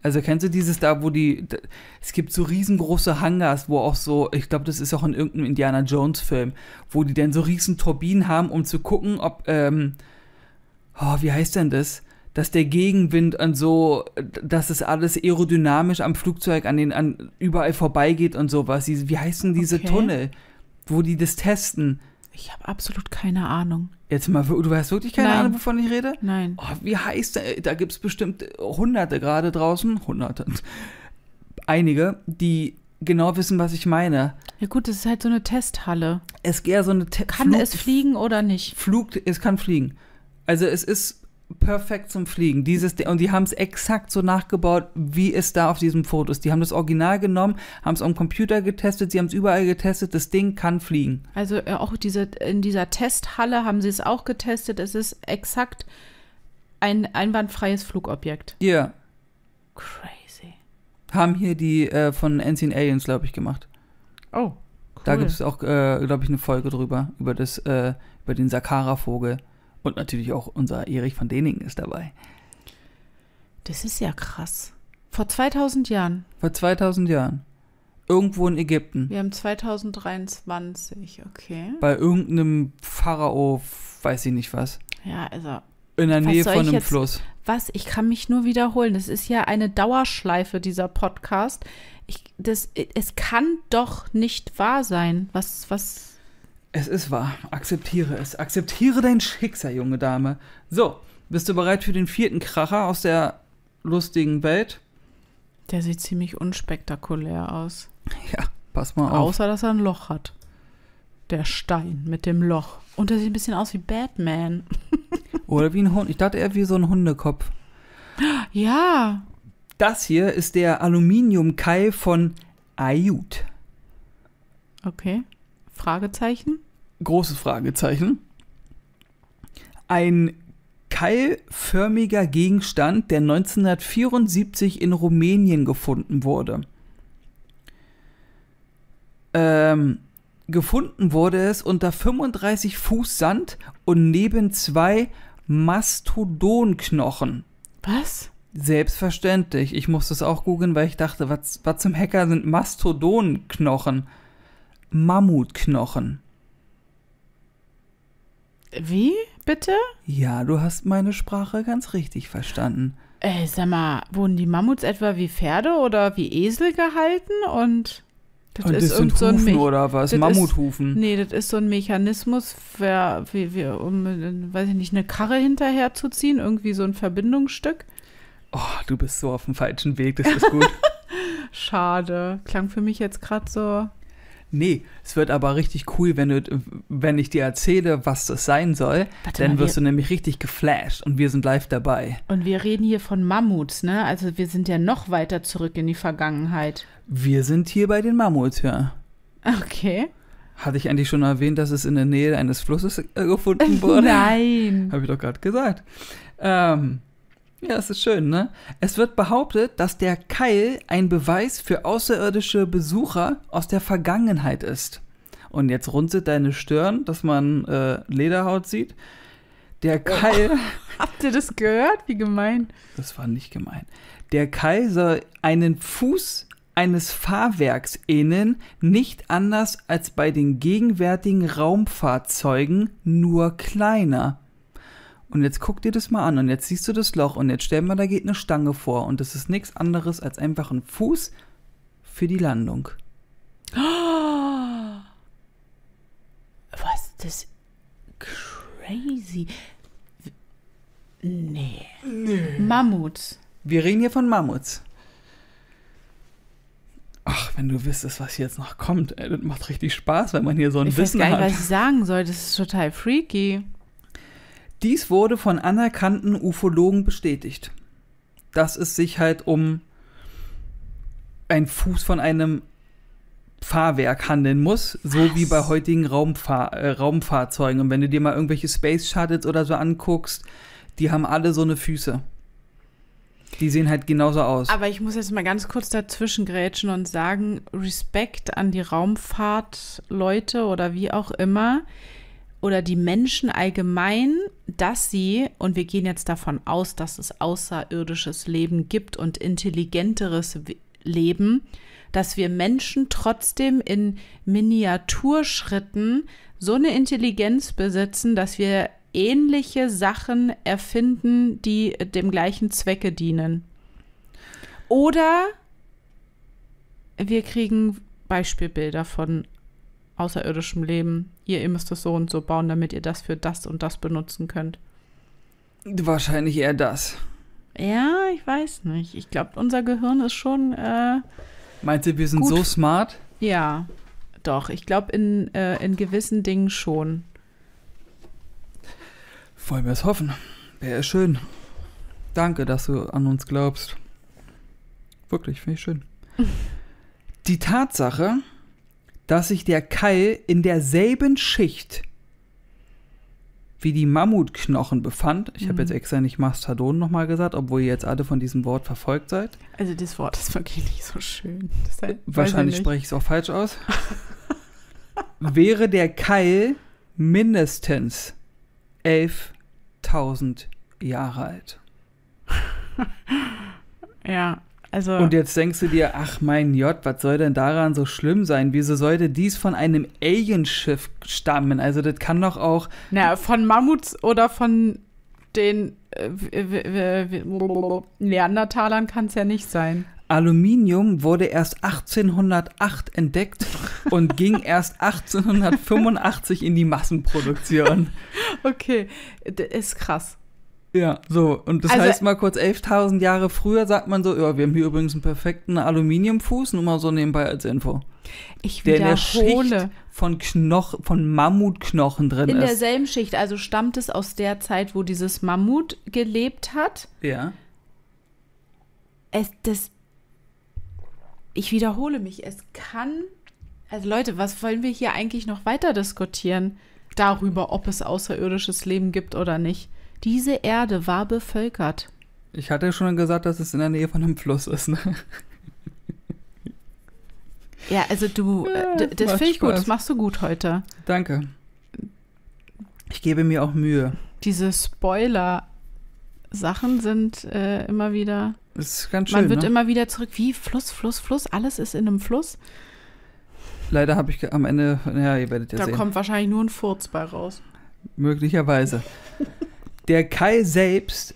also kennst du dieses da, wo die, da, es gibt so riesengroße Hangars, wo auch so, ich glaube, das ist auch in irgendeinem Indiana Jones Film, wo die dann so riesen Turbinen haben, um zu gucken, ob, ähm, oh, wie heißt denn das? Dass der Gegenwind und so, dass es alles aerodynamisch am Flugzeug, an den, an überall vorbeigeht und sowas. Wie heißen diese okay. Tunnel, wo die das testen? Ich habe absolut keine Ahnung. Jetzt mal, du hast wirklich keine Nein. Ahnung, wovon ich rede? Nein. Oh, wie heißt der? Da gibt es bestimmt äh, Hunderte gerade draußen. Hunderte. Einige, die genau wissen, was ich meine. Ja gut, das ist halt so eine Testhalle. Es eher so eine Te Kann Flug es fliegen oder nicht? Flug, es kann fliegen. Also es ist perfekt zum Fliegen. Dieses, und die haben es exakt so nachgebaut, wie es da auf diesem Foto ist. Die haben das Original genommen, haben es am Computer getestet, sie haben es überall getestet, das Ding kann fliegen. Also äh, auch diese, in dieser Testhalle haben sie es auch getestet. Es ist exakt ein einwandfreies Flugobjekt. Ja. Yeah. Crazy. Haben hier die äh, von Ancient Aliens, glaube ich, gemacht. Oh. Cool. Da gibt es auch, äh, glaube ich, eine Folge drüber, über, das, äh, über den Sakara-Vogel. Und natürlich auch unser Erich von Deningen ist dabei. Das ist ja krass. Vor 2000 Jahren. Vor 2000 Jahren. Irgendwo in Ägypten. Wir haben 2023, okay. Bei irgendeinem Pharao, weiß ich nicht was. Ja, also. In der Nähe von einem jetzt, Fluss. Was? Ich kann mich nur wiederholen. Das ist ja eine Dauerschleife, dieser Podcast. Ich, das, es kann doch nicht wahr sein. Was, was es ist wahr. Akzeptiere es. Akzeptiere dein Schicksal, junge Dame. So, bist du bereit für den vierten Kracher aus der lustigen Welt? Der sieht ziemlich unspektakulär aus. Ja, pass mal auf. Außer, dass er ein Loch hat. Der Stein mit dem Loch. Und der sieht ein bisschen aus wie Batman. Oder wie ein Hund. Ich dachte eher wie so ein Hundekopf. Ja. Das hier ist der Aluminiumkeil von Ayut. Okay. Fragezeichen? Großes Fragezeichen. Ein keilförmiger Gegenstand, der 1974 in Rumänien gefunden wurde. Ähm, gefunden wurde es unter 35 Fuß Sand und neben zwei Mastodonknochen. Was? Selbstverständlich. Ich musste es auch googeln, weil ich dachte, was, was zum Hacker sind Mastodonknochen? Mammutknochen. Wie bitte? Ja, du hast meine Sprache ganz richtig verstanden. Ey, äh, sag mal, wurden die Mammuts etwa wie Pferde oder wie Esel gehalten und das, und ist das sind so ein Hufen Me oder was? Mammuthufen? Ist, nee, das ist so ein Mechanismus, für, wie, wie, um, weiß ich nicht, eine Karre hinterherzuziehen, irgendwie so ein Verbindungsstück. Oh, du bist so auf dem falschen Weg, das ist gut. Schade. Klang für mich jetzt gerade so nee, es wird aber richtig cool, wenn, du, wenn ich dir erzähle, was das sein soll. Warte dann mal, wirst du nämlich richtig geflasht und wir sind live dabei. Und wir reden hier von Mammuts, ne? Also wir sind ja noch weiter zurück in die Vergangenheit. Wir sind hier bei den Mammuts, ja. Okay. Hatte ich eigentlich schon erwähnt, dass es in der Nähe eines Flusses äh, gefunden wurde? Nein. Habe ich doch gerade gesagt. Ähm, ja, es ist schön, ne? Es wird behauptet, dass der Keil ein Beweis für außerirdische Besucher aus der Vergangenheit ist. Und jetzt runzelt deine Stirn, dass man äh, Lederhaut sieht. Der oh. Keil. Oh, habt ihr das gehört? Wie gemein. Das war nicht gemein. Der Keil soll einen Fuß eines Fahrwerks ähneln, nicht anders als bei den gegenwärtigen Raumfahrzeugen, nur kleiner. Und jetzt guck dir das mal an und jetzt siehst du das Loch und jetzt stell mal, da geht eine Stange vor und das ist nichts anderes als einfach ein Fuß für die Landung. Oh, was das crazy. Nee. nee. Mammuts. Wir reden hier von Mammuts. Ach, wenn du wüsstest, was jetzt noch kommt, ey, das macht richtig Spaß, wenn man hier so ein ich Wissen hat. Ich weiß gar nicht, hat. was ich sagen soll. Das ist total freaky. Dies wurde von anerkannten Ufologen bestätigt, dass es sich halt um einen Fuß von einem Fahrwerk handeln muss, so Was? wie bei heutigen Raumfahr äh, Raumfahrzeugen. Und wenn du dir mal irgendwelche Space Shuttles oder so anguckst, die haben alle so eine Füße. Die sehen halt genauso aus. Aber ich muss jetzt mal ganz kurz dazwischen grätschen und sagen, Respekt an die Raumfahrtleute oder wie auch immer oder die Menschen allgemein, dass sie, und wir gehen jetzt davon aus, dass es außerirdisches Leben gibt und intelligenteres Leben, dass wir Menschen trotzdem in Miniaturschritten so eine Intelligenz besitzen, dass wir ähnliche Sachen erfinden, die dem gleichen Zwecke dienen. Oder wir kriegen Beispielbilder von außerirdischem Leben, ihr, ihr müsst das so und so bauen, damit ihr das für das und das benutzen könnt. Wahrscheinlich eher das. Ja, ich weiß nicht. Ich glaube, unser Gehirn ist schon. Äh, Meinst du, wir sind gut. so smart? Ja, doch. Ich glaube, in, äh, in gewissen Dingen schon. Wollen wir es hoffen. Wäre schön. Danke, dass du an uns glaubst. Wirklich, finde ich schön. Die Tatsache, dass sich der Keil in derselben Schicht wie die Mammutknochen befand. Ich mhm. habe jetzt extra nicht Mastodon nochmal gesagt, obwohl ihr jetzt alle von diesem Wort verfolgt seid. Also das Wort ist wirklich nicht so schön. Halt, Wahrscheinlich spreche ich es auch falsch aus. Wäre der Keil mindestens 11.000 Jahre alt. ja, also und jetzt denkst du dir, ach mein J, was soll denn daran so schlimm sein? Wieso sollte dies von einem Alienschiff stammen? Also das kann doch auch. Na, von Mammuts oder von den äh, Neandertalern kann es ja nicht sein. Aluminium wurde erst 1808 entdeckt und ging erst 1885 in die Massenproduktion. Okay, das ist krass. Ja, so. Und das also, heißt mal kurz, 11.000 Jahre früher sagt man so, ja, wir haben hier übrigens einen perfekten Aluminiumfuß, nur mal so nebenbei als Info. Ich der in der Schicht von, Knoch, von Mammutknochen drin in ist. In derselben Schicht, also stammt es aus der Zeit, wo dieses Mammut gelebt hat. Ja. Es, das, ich wiederhole mich, es kann, also Leute, was wollen wir hier eigentlich noch weiter diskutieren? Darüber, ob es außerirdisches Leben gibt oder nicht. Diese Erde war bevölkert. Ich hatte schon gesagt, dass es in der Nähe von einem Fluss ist. Ne? Ja, also du, ja, äh, das finde ich gut, das machst du gut heute. Danke. Ich gebe mir auch Mühe. Diese Spoiler-Sachen sind äh, immer wieder. Das ist ganz schön. Man wird ne? immer wieder zurück, wie Fluss, Fluss, Fluss, alles ist in einem Fluss. Leider habe ich am Ende, ja, ihr werdet ja da sehen. Da kommt wahrscheinlich nur ein Furz bei raus. Möglicherweise. der Kai selbst,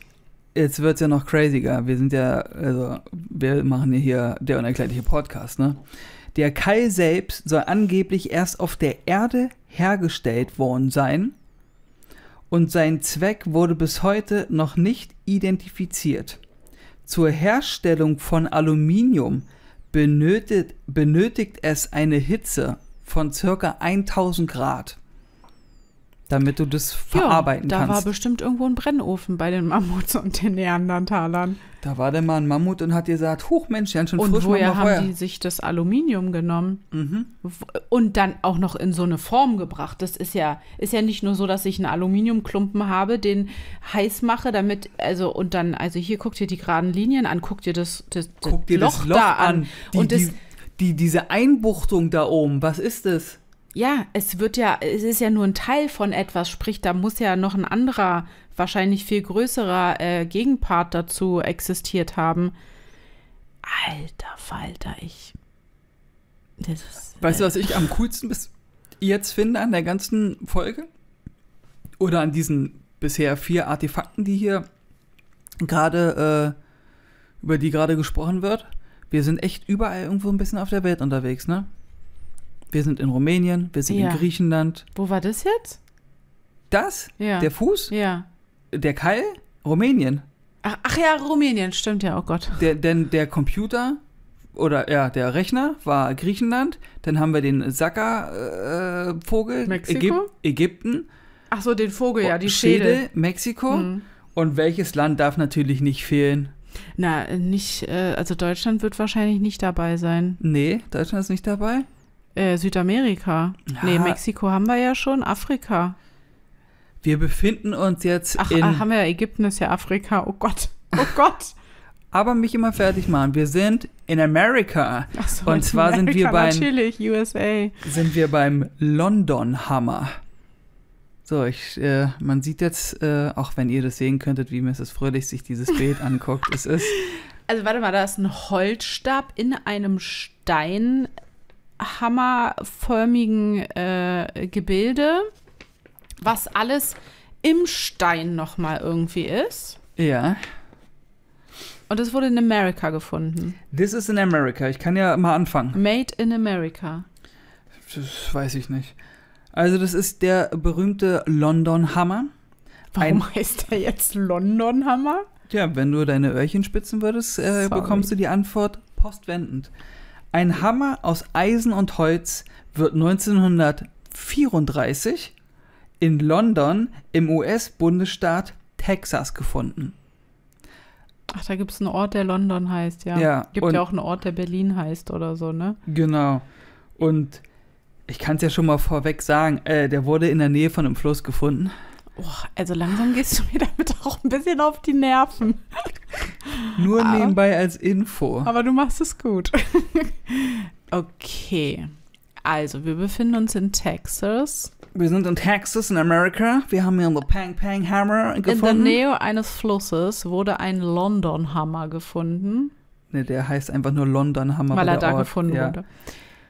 jetzt wird es ja noch craziger. Wir sind ja, also, wir machen ja hier der unerklärliche Podcast, ne? Der Kai selbst soll angeblich erst auf der Erde hergestellt worden sein und sein Zweck wurde bis heute noch nicht identifiziert. Zur Herstellung von Aluminium benötigt, benötigt es eine Hitze von ca. 1000 Grad damit du das verarbeiten ja, da kannst. Da war bestimmt irgendwo ein Brennofen bei den Mammuts und den Neandertalern. Da war denn mal ein Mammut und hat gesagt, huch Mensch, die haben schon und frisch woher haben Feuer. die sich das Aluminium genommen mhm. und dann auch noch in so eine Form gebracht. Das ist ja, ist ja nicht nur so, dass ich einen Aluminiumklumpen habe, den heiß mache, damit, also und dann, also hier guckt ihr die geraden Linien an, guckt ihr das, das, das Loch, das Loch da an. an. Die, und die, die, diese Einbuchtung da oben, was ist das? ja, es wird ja, es ist ja nur ein Teil von etwas, sprich, da muss ja noch ein anderer, wahrscheinlich viel größerer äh, Gegenpart dazu existiert haben. Alter Falter, ich. Ist, weißt äh, du, was äh, ich am coolsten bis jetzt finde an der ganzen Folge? Oder an diesen bisher vier Artefakten, die hier gerade, äh, über die gerade gesprochen wird? Wir sind echt überall irgendwo ein bisschen auf der Welt unterwegs, ne? wir sind in Rumänien, wir sind ja. in Griechenland. Wo war das jetzt? Das? Ja. Der Fuß? Ja. Der Keil? Rumänien. Ach, ach ja, Rumänien, stimmt ja, oh Gott. Der, denn der Computer oder ja, der Rechner war Griechenland, dann haben wir den Saka-Vogel, äh, Ägyp Ägypten. Ach so, den Vogel, ja, die Schädel. Schädel Mexiko. Mhm. Und welches Land darf natürlich nicht fehlen? Na, nicht, äh, also Deutschland wird wahrscheinlich nicht dabei sein. Nee, Deutschland ist nicht dabei. Äh, Südamerika. Ja. Nee, Mexiko haben wir ja schon, Afrika. Wir befinden uns jetzt Ach, in. Ach, haben wir ja, Ägypten ist ja Afrika. Oh Gott. Oh Gott. Aber mich immer fertig machen. Wir sind in Amerika. Ach so, Und zwar America, sind wir beim. Natürlich, USA. Sind wir beim London Hammer. So, ich, äh, man sieht jetzt, äh, auch wenn ihr das sehen könntet, wie Mrs. Fröhlich sich dieses Bild anguckt. Es ist. Also, warte mal, da ist ein Holzstab in einem Stein hammerförmigen äh, Gebilde, was alles im Stein nochmal irgendwie ist. Ja. Und es wurde in Amerika gefunden. This is in America. Ich kann ja mal anfangen. Made in America. Das weiß ich nicht. Also, das ist der berühmte London Hammer. Warum Ein heißt der jetzt London Hammer? Tja, wenn du deine Öhrchen spitzen würdest, äh, bekommst du die Antwort postwendend. Ein Hammer aus Eisen und Holz wird 1934 in London im US-Bundesstaat Texas gefunden. Ach, da gibt es einen Ort, der London heißt, ja. ja gibt ja auch einen Ort, der Berlin heißt oder so, ne? Genau. Und ich kann es ja schon mal vorweg sagen, äh, der wurde in der Nähe von einem Fluss gefunden. Oh, also langsam gehst du mir damit auch ein bisschen auf die Nerven. Nur aber, nebenbei als Info. Aber du machst es gut. okay. Also, wir befinden uns in Texas. Wir sind in Texas, in Amerika. Wir haben hier einen Pang Pang Hammer gefunden. In der Nähe eines Flusses wurde ein London Hammer gefunden. Ne, der heißt einfach nur London Hammer. Weil er da Ort. gefunden ja. wurde.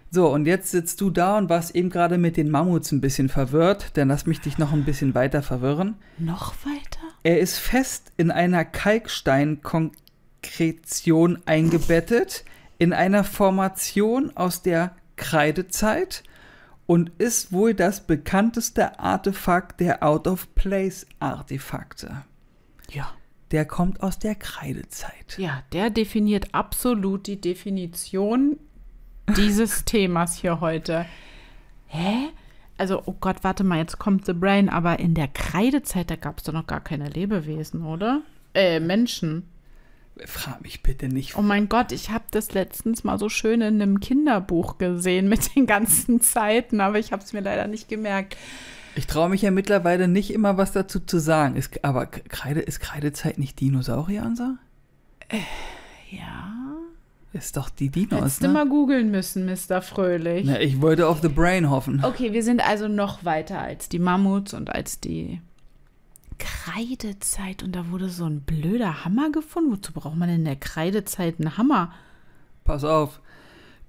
So, und jetzt sitzt du da und warst eben gerade mit den Mammuts ein bisschen verwirrt. Dann lass mich dich noch ein bisschen weiter verwirren. Noch weiter? Er ist fest in einer Kalksteinkonkretion eingebettet, in einer Formation aus der Kreidezeit und ist wohl das bekannteste Artefakt der Out-of-Place-Artefakte. Ja. Der kommt aus der Kreidezeit. Ja, der definiert absolut die Definition dieses Themas hier heute. Hä? Also, oh Gott, warte mal, jetzt kommt The Brain, aber in der Kreidezeit, da gab es doch noch gar keine Lebewesen, oder? Äh, Menschen. Frag mich bitte nicht. Oh mein Gott, ich habe das letztens mal so schön in einem Kinderbuch gesehen mit den ganzen Zeiten, aber ich habe es mir leider nicht gemerkt. Ich traue mich ja mittlerweile nicht immer was dazu zu sagen. Ist, aber Kreide, ist Kreidezeit nicht Dinosaurier, Ansa? Äh, ja. Ist doch die Dinos. Hättest ne? du mal googeln müssen, Mr. Fröhlich. Na, ich wollte auf The Brain hoffen. Okay, wir sind also noch weiter als die Mammuts und als die Kreidezeit. Und da wurde so ein blöder Hammer gefunden. Wozu braucht man in der Kreidezeit einen Hammer? Pass auf.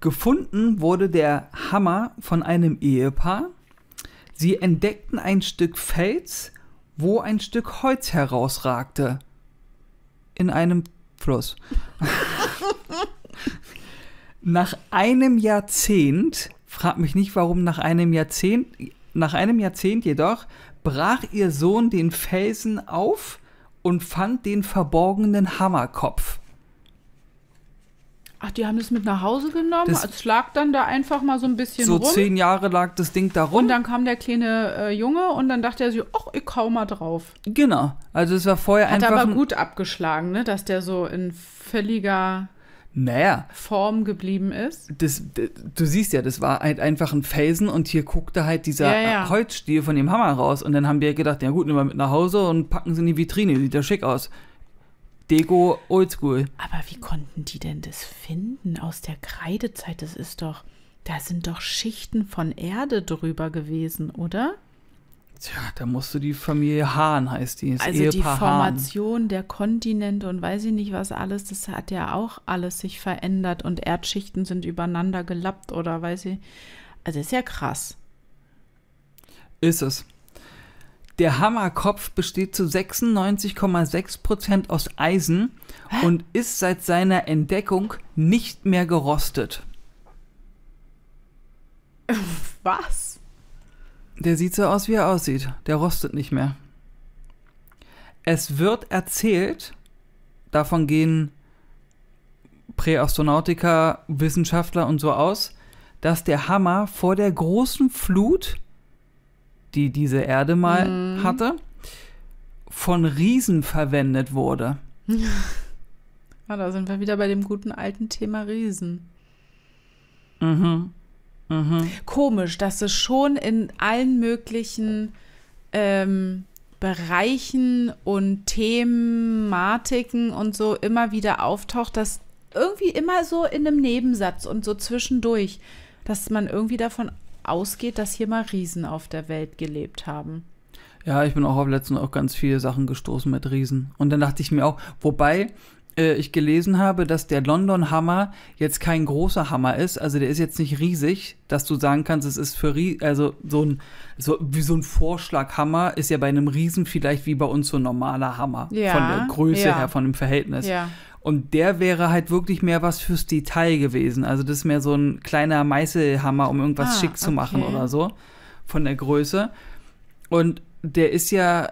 Gefunden wurde der Hammer von einem Ehepaar. Sie entdeckten ein Stück Fels, wo ein Stück Holz herausragte. In einem Fluss. nach einem Jahrzehnt, frag mich nicht warum nach einem Jahrzehnt, nach einem Jahrzehnt jedoch brach ihr Sohn den Felsen auf und fand den verborgenen Hammerkopf. Ach, die haben das mit nach Hause genommen? Das es lag dann da einfach mal so ein bisschen so rum. So zehn Jahre lag das Ding da rum. Und dann kam der kleine äh, Junge und dann dachte er sich, ach, ich kau mal drauf. Genau. Also es war vorher Hat einfach... Hat aber gut abgeschlagen, ne? Dass der so in völliger naja. Form geblieben ist. Das, du siehst ja, das war halt einfach ein Felsen und hier guckte halt dieser ja, ja. Holzstiel von dem Hammer raus. Und dann haben wir gedacht, ja gut, nehmen wir mit nach Hause und packen sie in die Vitrine. Sieht ja schick aus. Deko oldschool. Aber wie konnten die denn das finden aus der Kreidezeit? Das ist doch, da sind doch Schichten von Erde drüber gewesen, oder? Tja, da musst du die Familie Hahn, heißt die. Das also Ehepaar die Formation Hahn. der Kontinente und weiß ich nicht was alles, das hat ja auch alles sich verändert und Erdschichten sind übereinander gelappt oder weiß ich. Also ist ja krass. Ist es. Der Hammerkopf besteht zu 96,6 Prozent aus Eisen Hä? und ist seit seiner Entdeckung nicht mehr gerostet. Was? Der sieht so aus, wie er aussieht. Der rostet nicht mehr. Es wird erzählt, davon gehen Präastronautiker, Wissenschaftler und so aus, dass der Hammer vor der großen Flut, die diese Erde mal mm. hatte, von Riesen verwendet wurde. Ja, ah, da sind wir wieder bei dem guten alten Thema Riesen. Mhm. Mhm. Komisch, dass es schon in allen möglichen ähm, Bereichen und Thematiken und so immer wieder auftaucht, dass irgendwie immer so in einem Nebensatz und so zwischendurch, dass man irgendwie davon ausgeht, dass hier mal Riesen auf der Welt gelebt haben. Ja, ich bin auch auf letzten auch ganz viele Sachen gestoßen mit Riesen. Und dann dachte ich mir auch, wobei, äh, ich gelesen habe, dass der London Hammer jetzt kein großer Hammer ist, also der ist jetzt nicht riesig, dass du sagen kannst, es ist für also so ein so wie so ein Vorschlaghammer ist ja bei einem Riesen vielleicht wie bei uns so ein normaler Hammer ja, von der Größe ja. her, von dem Verhältnis. Ja. Und der wäre halt wirklich mehr was fürs Detail gewesen. Also das ist mehr so ein kleiner Meißelhammer, um irgendwas ah, schick zu okay. machen oder so von der Größe. Und der ist ja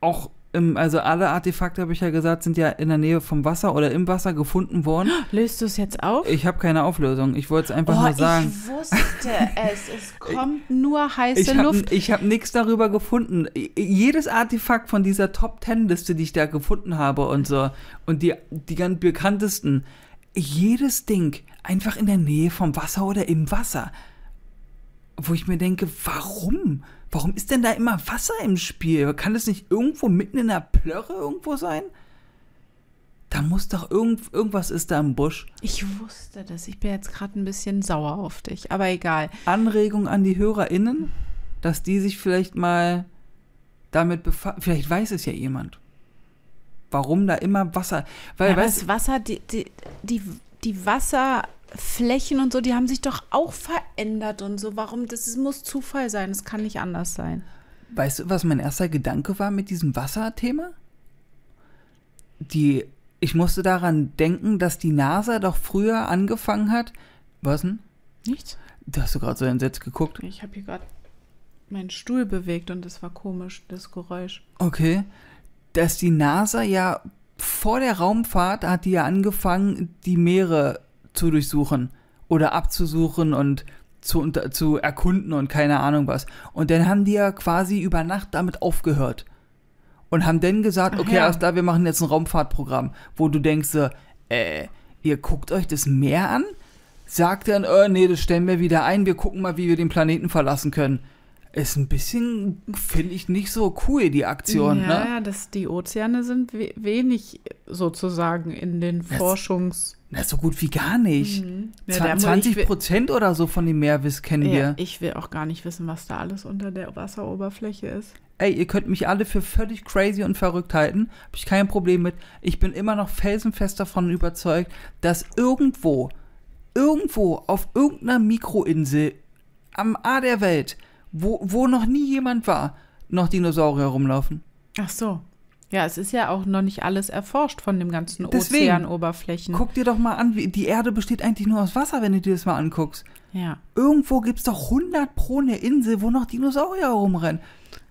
auch im, also alle Artefakte, habe ich ja gesagt, sind ja in der Nähe vom Wasser oder im Wasser gefunden worden. Löst du es jetzt auf? Ich habe keine Auflösung. Ich wollte es einfach oh, nur sagen. Ich wusste es. Es kommt nur heiße ich hab, Luft. Ich habe nichts darüber gefunden. Jedes Artefakt von dieser Top Ten Liste, die ich da gefunden habe und so, und die, die ganz bekanntesten, jedes Ding einfach in der Nähe vom Wasser oder im Wasser. Wo ich mir denke, warum? Warum ist denn da immer Wasser im Spiel? Kann das nicht irgendwo mitten in der Plörre irgendwo sein? Da muss doch irgend, irgendwas ist da im Busch. Ich wusste das. Ich bin jetzt gerade ein bisschen sauer auf dich, aber egal. Anregung an die HörerInnen, dass die sich vielleicht mal damit befassen. Vielleicht weiß es ja jemand. Warum da immer Wasser? Weil, ja, weißt, das Wasser, die, die, die, die Wasser Flächen und so, die haben sich doch auch verändert und so. Warum? Das muss Zufall sein, das kann nicht anders sein. Weißt du, was mein erster Gedanke war mit diesem Wasserthema? Die, ich musste daran denken, dass die NASA doch früher angefangen hat. Was denn? Nichts. Du hast du gerade so entsetzt geguckt. Ich habe hier gerade meinen Stuhl bewegt und das war komisch, das Geräusch. Okay. Dass die NASA ja vor der Raumfahrt hat die ja angefangen, die Meere zu durchsuchen oder abzusuchen und zu, unter, zu erkunden und keine Ahnung was. Und dann haben die ja quasi über Nacht damit aufgehört. Und haben dann gesagt, Ach okay, ja. alles klar, wir machen jetzt ein Raumfahrtprogramm, wo du denkst, äh, ihr guckt euch das Meer an? Sagt dann, äh, nee, das stellen wir wieder ein, wir gucken mal, wie wir den Planeten verlassen können. Ist ein bisschen, finde ich, nicht so cool, die Aktion. Ja, ne? ja, das, die Ozeane sind we wenig sozusagen in den Forschungs- na, so gut wie gar nicht. Mhm. Ja, 20 Prozent oder so von dem Meerwiss kennen ja, wir. Ich will auch gar nicht wissen, was da alles unter der Wasseroberfläche ist. Ey, ihr könnt mich alle für völlig crazy und verrückt halten. Hab ich kein Problem mit. Ich bin immer noch felsenfest davon überzeugt, dass irgendwo, irgendwo auf irgendeiner Mikroinsel am A der Welt, wo, wo noch nie jemand war, noch Dinosaurier rumlaufen. Ach so. Ja, es ist ja auch noch nicht alles erforscht von dem ganzen Ozeanoberflächen. Guck dir doch mal an, wie, die Erde besteht eigentlich nur aus Wasser, wenn du dir das mal anguckst. Ja. Irgendwo gibt es doch 100 pro eine Insel, wo noch Dinosaurier rumrennen.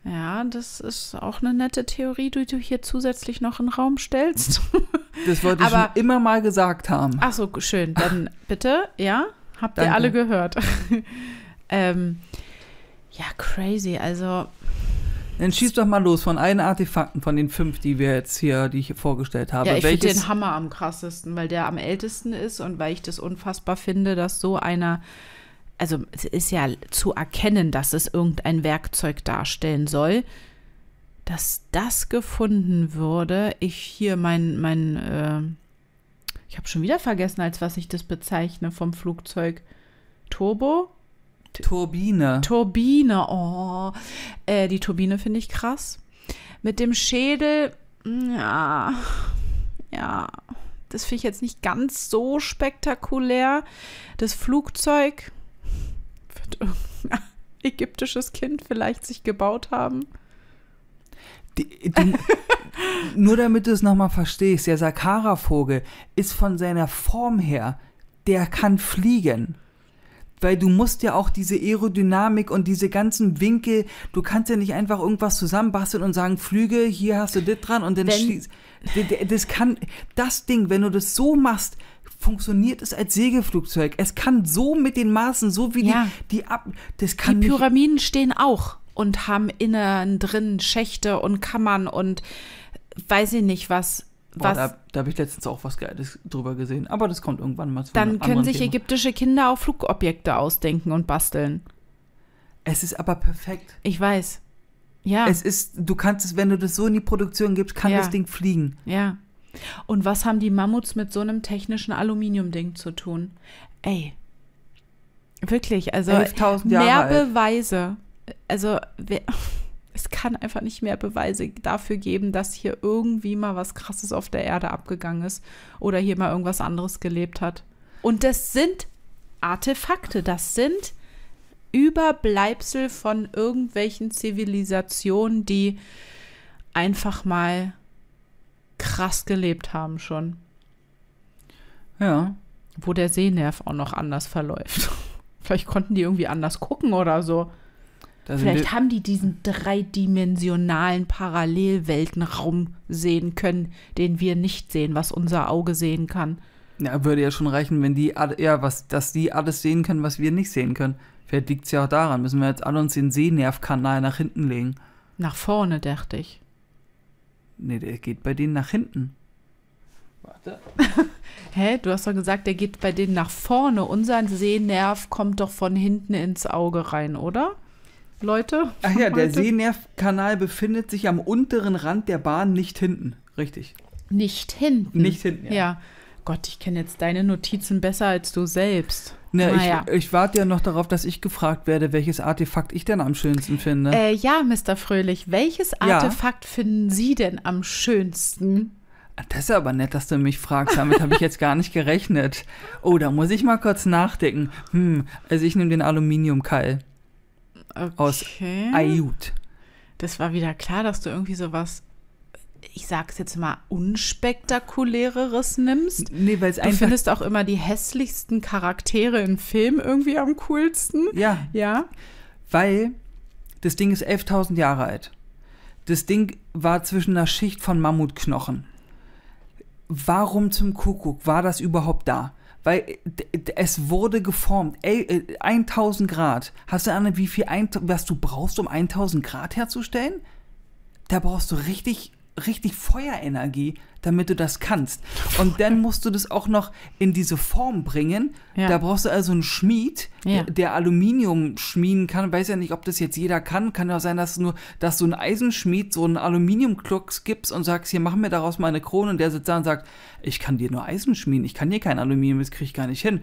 Ja, das ist auch eine nette Theorie, die du hier zusätzlich noch in den Raum stellst. das wollte ich Aber, immer mal gesagt haben. Ach so, schön. Dann bitte, ja, habt Danke. ihr alle gehört. ähm, ja, crazy. Also dann schieß doch mal los von allen Artefakten von den fünf, die wir jetzt hier, die ich hier vorgestellt habe. Ja, ich finde den Hammer am krassesten, weil der am ältesten ist und weil ich das unfassbar finde, dass so einer, also es ist ja zu erkennen, dass es irgendein Werkzeug darstellen soll, dass das gefunden würde. Ich hier mein, mein, äh, ich habe schon wieder vergessen, als was ich das bezeichne vom Flugzeug. Turbo? Turbine. Turbine, oh. Äh, die Turbine finde ich krass. Mit dem Schädel, mm, ja, ja, das finde ich jetzt nicht ganz so spektakulär. Das Flugzeug wird irgendein ägyptisches Kind vielleicht sich gebaut haben. Die, die, nur damit du es nochmal verstehst, der Sakara-Vogel ist von seiner Form her, der kann fliegen weil du musst ja auch diese Aerodynamik und diese ganzen Winkel, du kannst ja nicht einfach irgendwas zusammenbasteln und sagen, Flüge, hier hast du das dran und dann schießt. Das kann, das Ding, wenn du das so machst, funktioniert es als Segelflugzeug. Es kann so mit den Maßen, so wie ja. die, die ab, das kann. Die Pyramiden nicht. stehen auch und haben innen drin Schächte und Kammern und weiß ich nicht was. Boah, was, da, da habe ich letztens auch was Geiles drüber gesehen, aber das kommt irgendwann mal zu Dann können sich Thema. ägyptische Kinder auch Flugobjekte ausdenken und basteln. Es ist aber perfekt. Ich weiß. Ja. Es ist, du kannst es, wenn du das so in die Produktion gibst, kann ja. das Ding fliegen. Ja. Und was haben die Mammuts mit so einem technischen Aluminium-Ding zu tun? Ey. Wirklich, also Jahre mehr Beweise. Also, wer es kann einfach nicht mehr Beweise dafür geben, dass hier irgendwie mal was Krasses auf der Erde abgegangen ist oder hier mal irgendwas anderes gelebt hat. Und das sind Artefakte, das sind Überbleibsel von irgendwelchen Zivilisationen, die einfach mal krass gelebt haben schon. Ja. Wo der Sehnerv auch noch anders verläuft. Vielleicht konnten die irgendwie anders gucken oder so. Vielleicht haben die diesen dreidimensionalen Parallelweltenraum sehen können, den wir nicht sehen, was unser Auge sehen kann. Ja, würde ja schon reichen, wenn die, ja, was, dass die alles sehen können, was wir nicht sehen können. Vielleicht liegt es ja auch daran, müssen wir jetzt alle uns den Sehnervkanal nach hinten legen. Nach vorne, dachte ich. Nee, der geht bei denen nach hinten. Warte. Hä? Du hast doch gesagt, der geht bei denen nach vorne. Unser Sehnerv kommt doch von hinten ins Auge rein, oder? Leute. Ach ja, der Sehnervkanal befindet sich am unteren Rand der Bahn, nicht hinten. Richtig. Nicht hinten. Nicht hinten, ja. ja. Gott, ich kenne jetzt deine Notizen besser als du selbst. Ne, naja. ich, ich warte ja noch darauf, dass ich gefragt werde, welches Artefakt ich denn am schönsten finde. Äh, ja, Mr. Fröhlich, welches Artefakt ja. finden Sie denn am schönsten? Das ist aber nett, dass du mich fragst. Damit habe ich jetzt gar nicht gerechnet. Oh, da muss ich mal kurz nachdenken. Hm, also ich nehme den Aluminiumkeil. Okay. Aus Ayut. Das war wieder klar, dass du irgendwie sowas ich sag's jetzt mal, unspektakuläreres nimmst. Nee, weil es einfach. Du findest auch immer die hässlichsten Charaktere im Film irgendwie am coolsten. Ja. Ja. Weil das Ding ist 11.000 Jahre alt. Das Ding war zwischen einer Schicht von Mammutknochen. Warum zum Kuckuck war das überhaupt da? Weil äh, es wurde geformt. Ey, 1000 äh, Grad. Hast du eine, wie viel, was du brauchst, um 1000 Grad herzustellen? Da brauchst du richtig richtig Feuerenergie, damit du das kannst. Und dann musst du das auch noch in diese Form bringen. Ja. Da brauchst du also einen Schmied, ja. der, Aluminium schmieden kann. Weiß ja nicht, ob das jetzt jeder kann. Kann ja auch sein, dass nur, dass du einen Eisenschmied so einen Aluminiumklocks gibst und sagst, hier mach mir daraus mal eine Krone. Und der sitzt da und sagt, ich kann dir nur Eisen schmieden, ich kann dir kein Aluminium, das krieg ich gar nicht hin.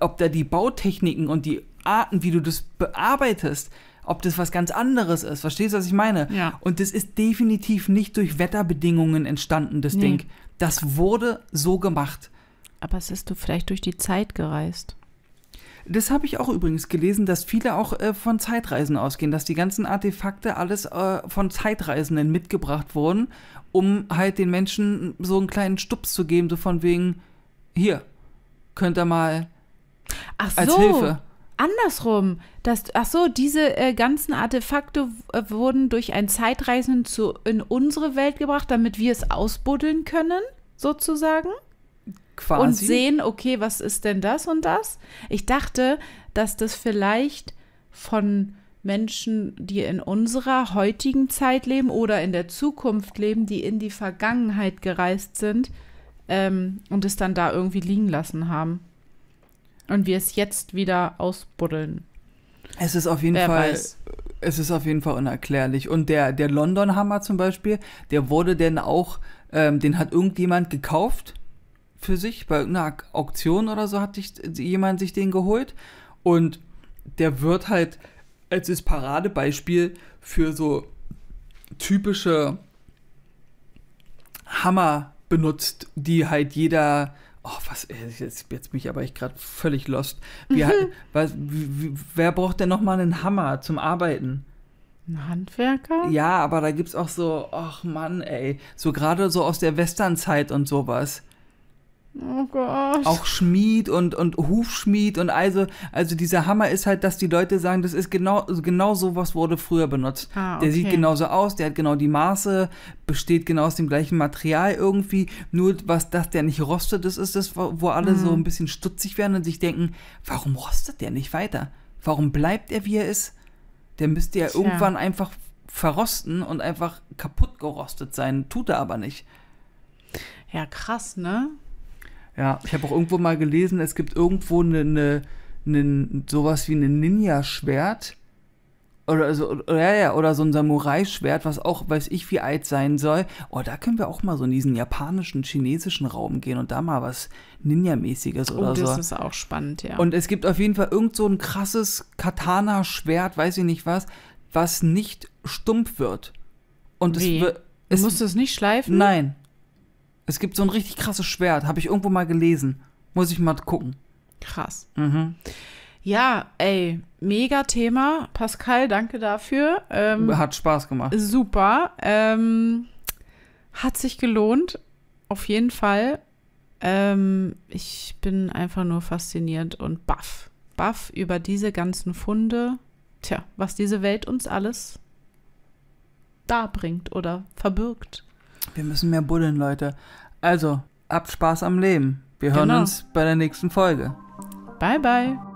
Ob da die Bautechniken und die Arten, wie du das bearbeitest, ob das was ganz anderes ist. Verstehst du, was ich meine? Ja. Und das ist definitiv nicht durch Wetterbedingungen entstanden, das nee. Ding. Das wurde so gemacht. Aber es ist du vielleicht durch die Zeit gereist. Das habe ich auch übrigens gelesen, dass viele auch äh, von Zeitreisen ausgehen, dass die ganzen Artefakte alles äh, von Zeitreisenden mitgebracht wurden, um halt den Menschen so einen kleinen Stups zu geben, so von wegen, hier, könnt ihr mal Ach als so. Hilfe andersrum, dass, ach so, diese äh, ganzen Artefakte äh, wurden durch ein Zeitreisenden zu, in unsere Welt gebracht, damit wir es ausbuddeln können, sozusagen. Quasi. Und sehen, okay, was ist denn das und das? Ich dachte, dass das vielleicht von Menschen, die in unserer heutigen Zeit leben oder in der Zukunft leben, die in die Vergangenheit gereist sind ähm, und es dann da irgendwie liegen lassen haben und wir es jetzt wieder ausbuddeln. Es ist auf jeden Wer Fall. Weiß. Es ist auf jeden Fall unerklärlich. Und der, der London Hammer zum Beispiel, der wurde denn auch, ähm, den hat irgendjemand gekauft für sich, bei einer Auktion oder so hat sich jemand sich den geholt. Und der wird halt als das Paradebeispiel für so typische Hammer benutzt, die halt jeder Oh, was, äh, jetzt, jetzt bin ich aber echt gerade völlig lost. Wie, mhm. was, wie, wer braucht denn nochmal einen Hammer zum Arbeiten? Ein Handwerker? Ja, aber da gibt es auch so, ach Mann, ey, so gerade so aus der Westernzeit und sowas. Oh Gott. Auch Schmied und, und Hufschmied und also, also dieser Hammer ist halt, dass die Leute sagen, das ist genau, genau was wurde früher benutzt. Ah, okay. Der sieht genauso aus, der hat genau die Maße, besteht genau aus dem gleichen Material irgendwie, nur was, dass der nicht rostet, das ist das, wo alle mhm. so ein bisschen stutzig werden und sich denken, warum rostet der nicht weiter? Warum bleibt er, wie er ist? Der müsste ja Tja. irgendwann einfach verrosten und einfach kaputt gerostet sein, tut er aber nicht. Ja, krass, ne? Ja, ich habe auch irgendwo mal gelesen, es gibt irgendwo eine, eine, eine sowas wie ein ne Ninja-Schwert. Oder, so, oder, ja, oder so ein Samurai-Schwert, was auch weiß ich wie alt sein soll. Oh, da können wir auch mal so in diesen japanischen, chinesischen Raum gehen und da mal was Ninja-mäßiges oh, oder oh, das so. Das ist auch spannend, ja. Und es gibt auf jeden Fall irgend so ein krasses Katana-Schwert, weiß ich nicht was, was nicht stumpf wird. Und wie? es wird. Es, Musst du es nicht schleifen? Nein. Es gibt so ein richtig krasses Schwert, habe ich irgendwo mal gelesen. Muss ich mal gucken. Krass. Mhm. Ja, ey, mega Thema. Pascal, danke dafür. Ähm, hat Spaß gemacht. Super. Ähm, hat sich gelohnt. Auf jeden Fall. Ähm, ich bin einfach nur fasziniert und baff. Baff über diese ganzen Funde. Tja, was diese Welt uns alles darbringt oder verbirgt. Wir müssen mehr buddeln, Leute. Also, habt Spaß am Leben. Wir hören genau. uns bei der nächsten Folge. Bye, bye.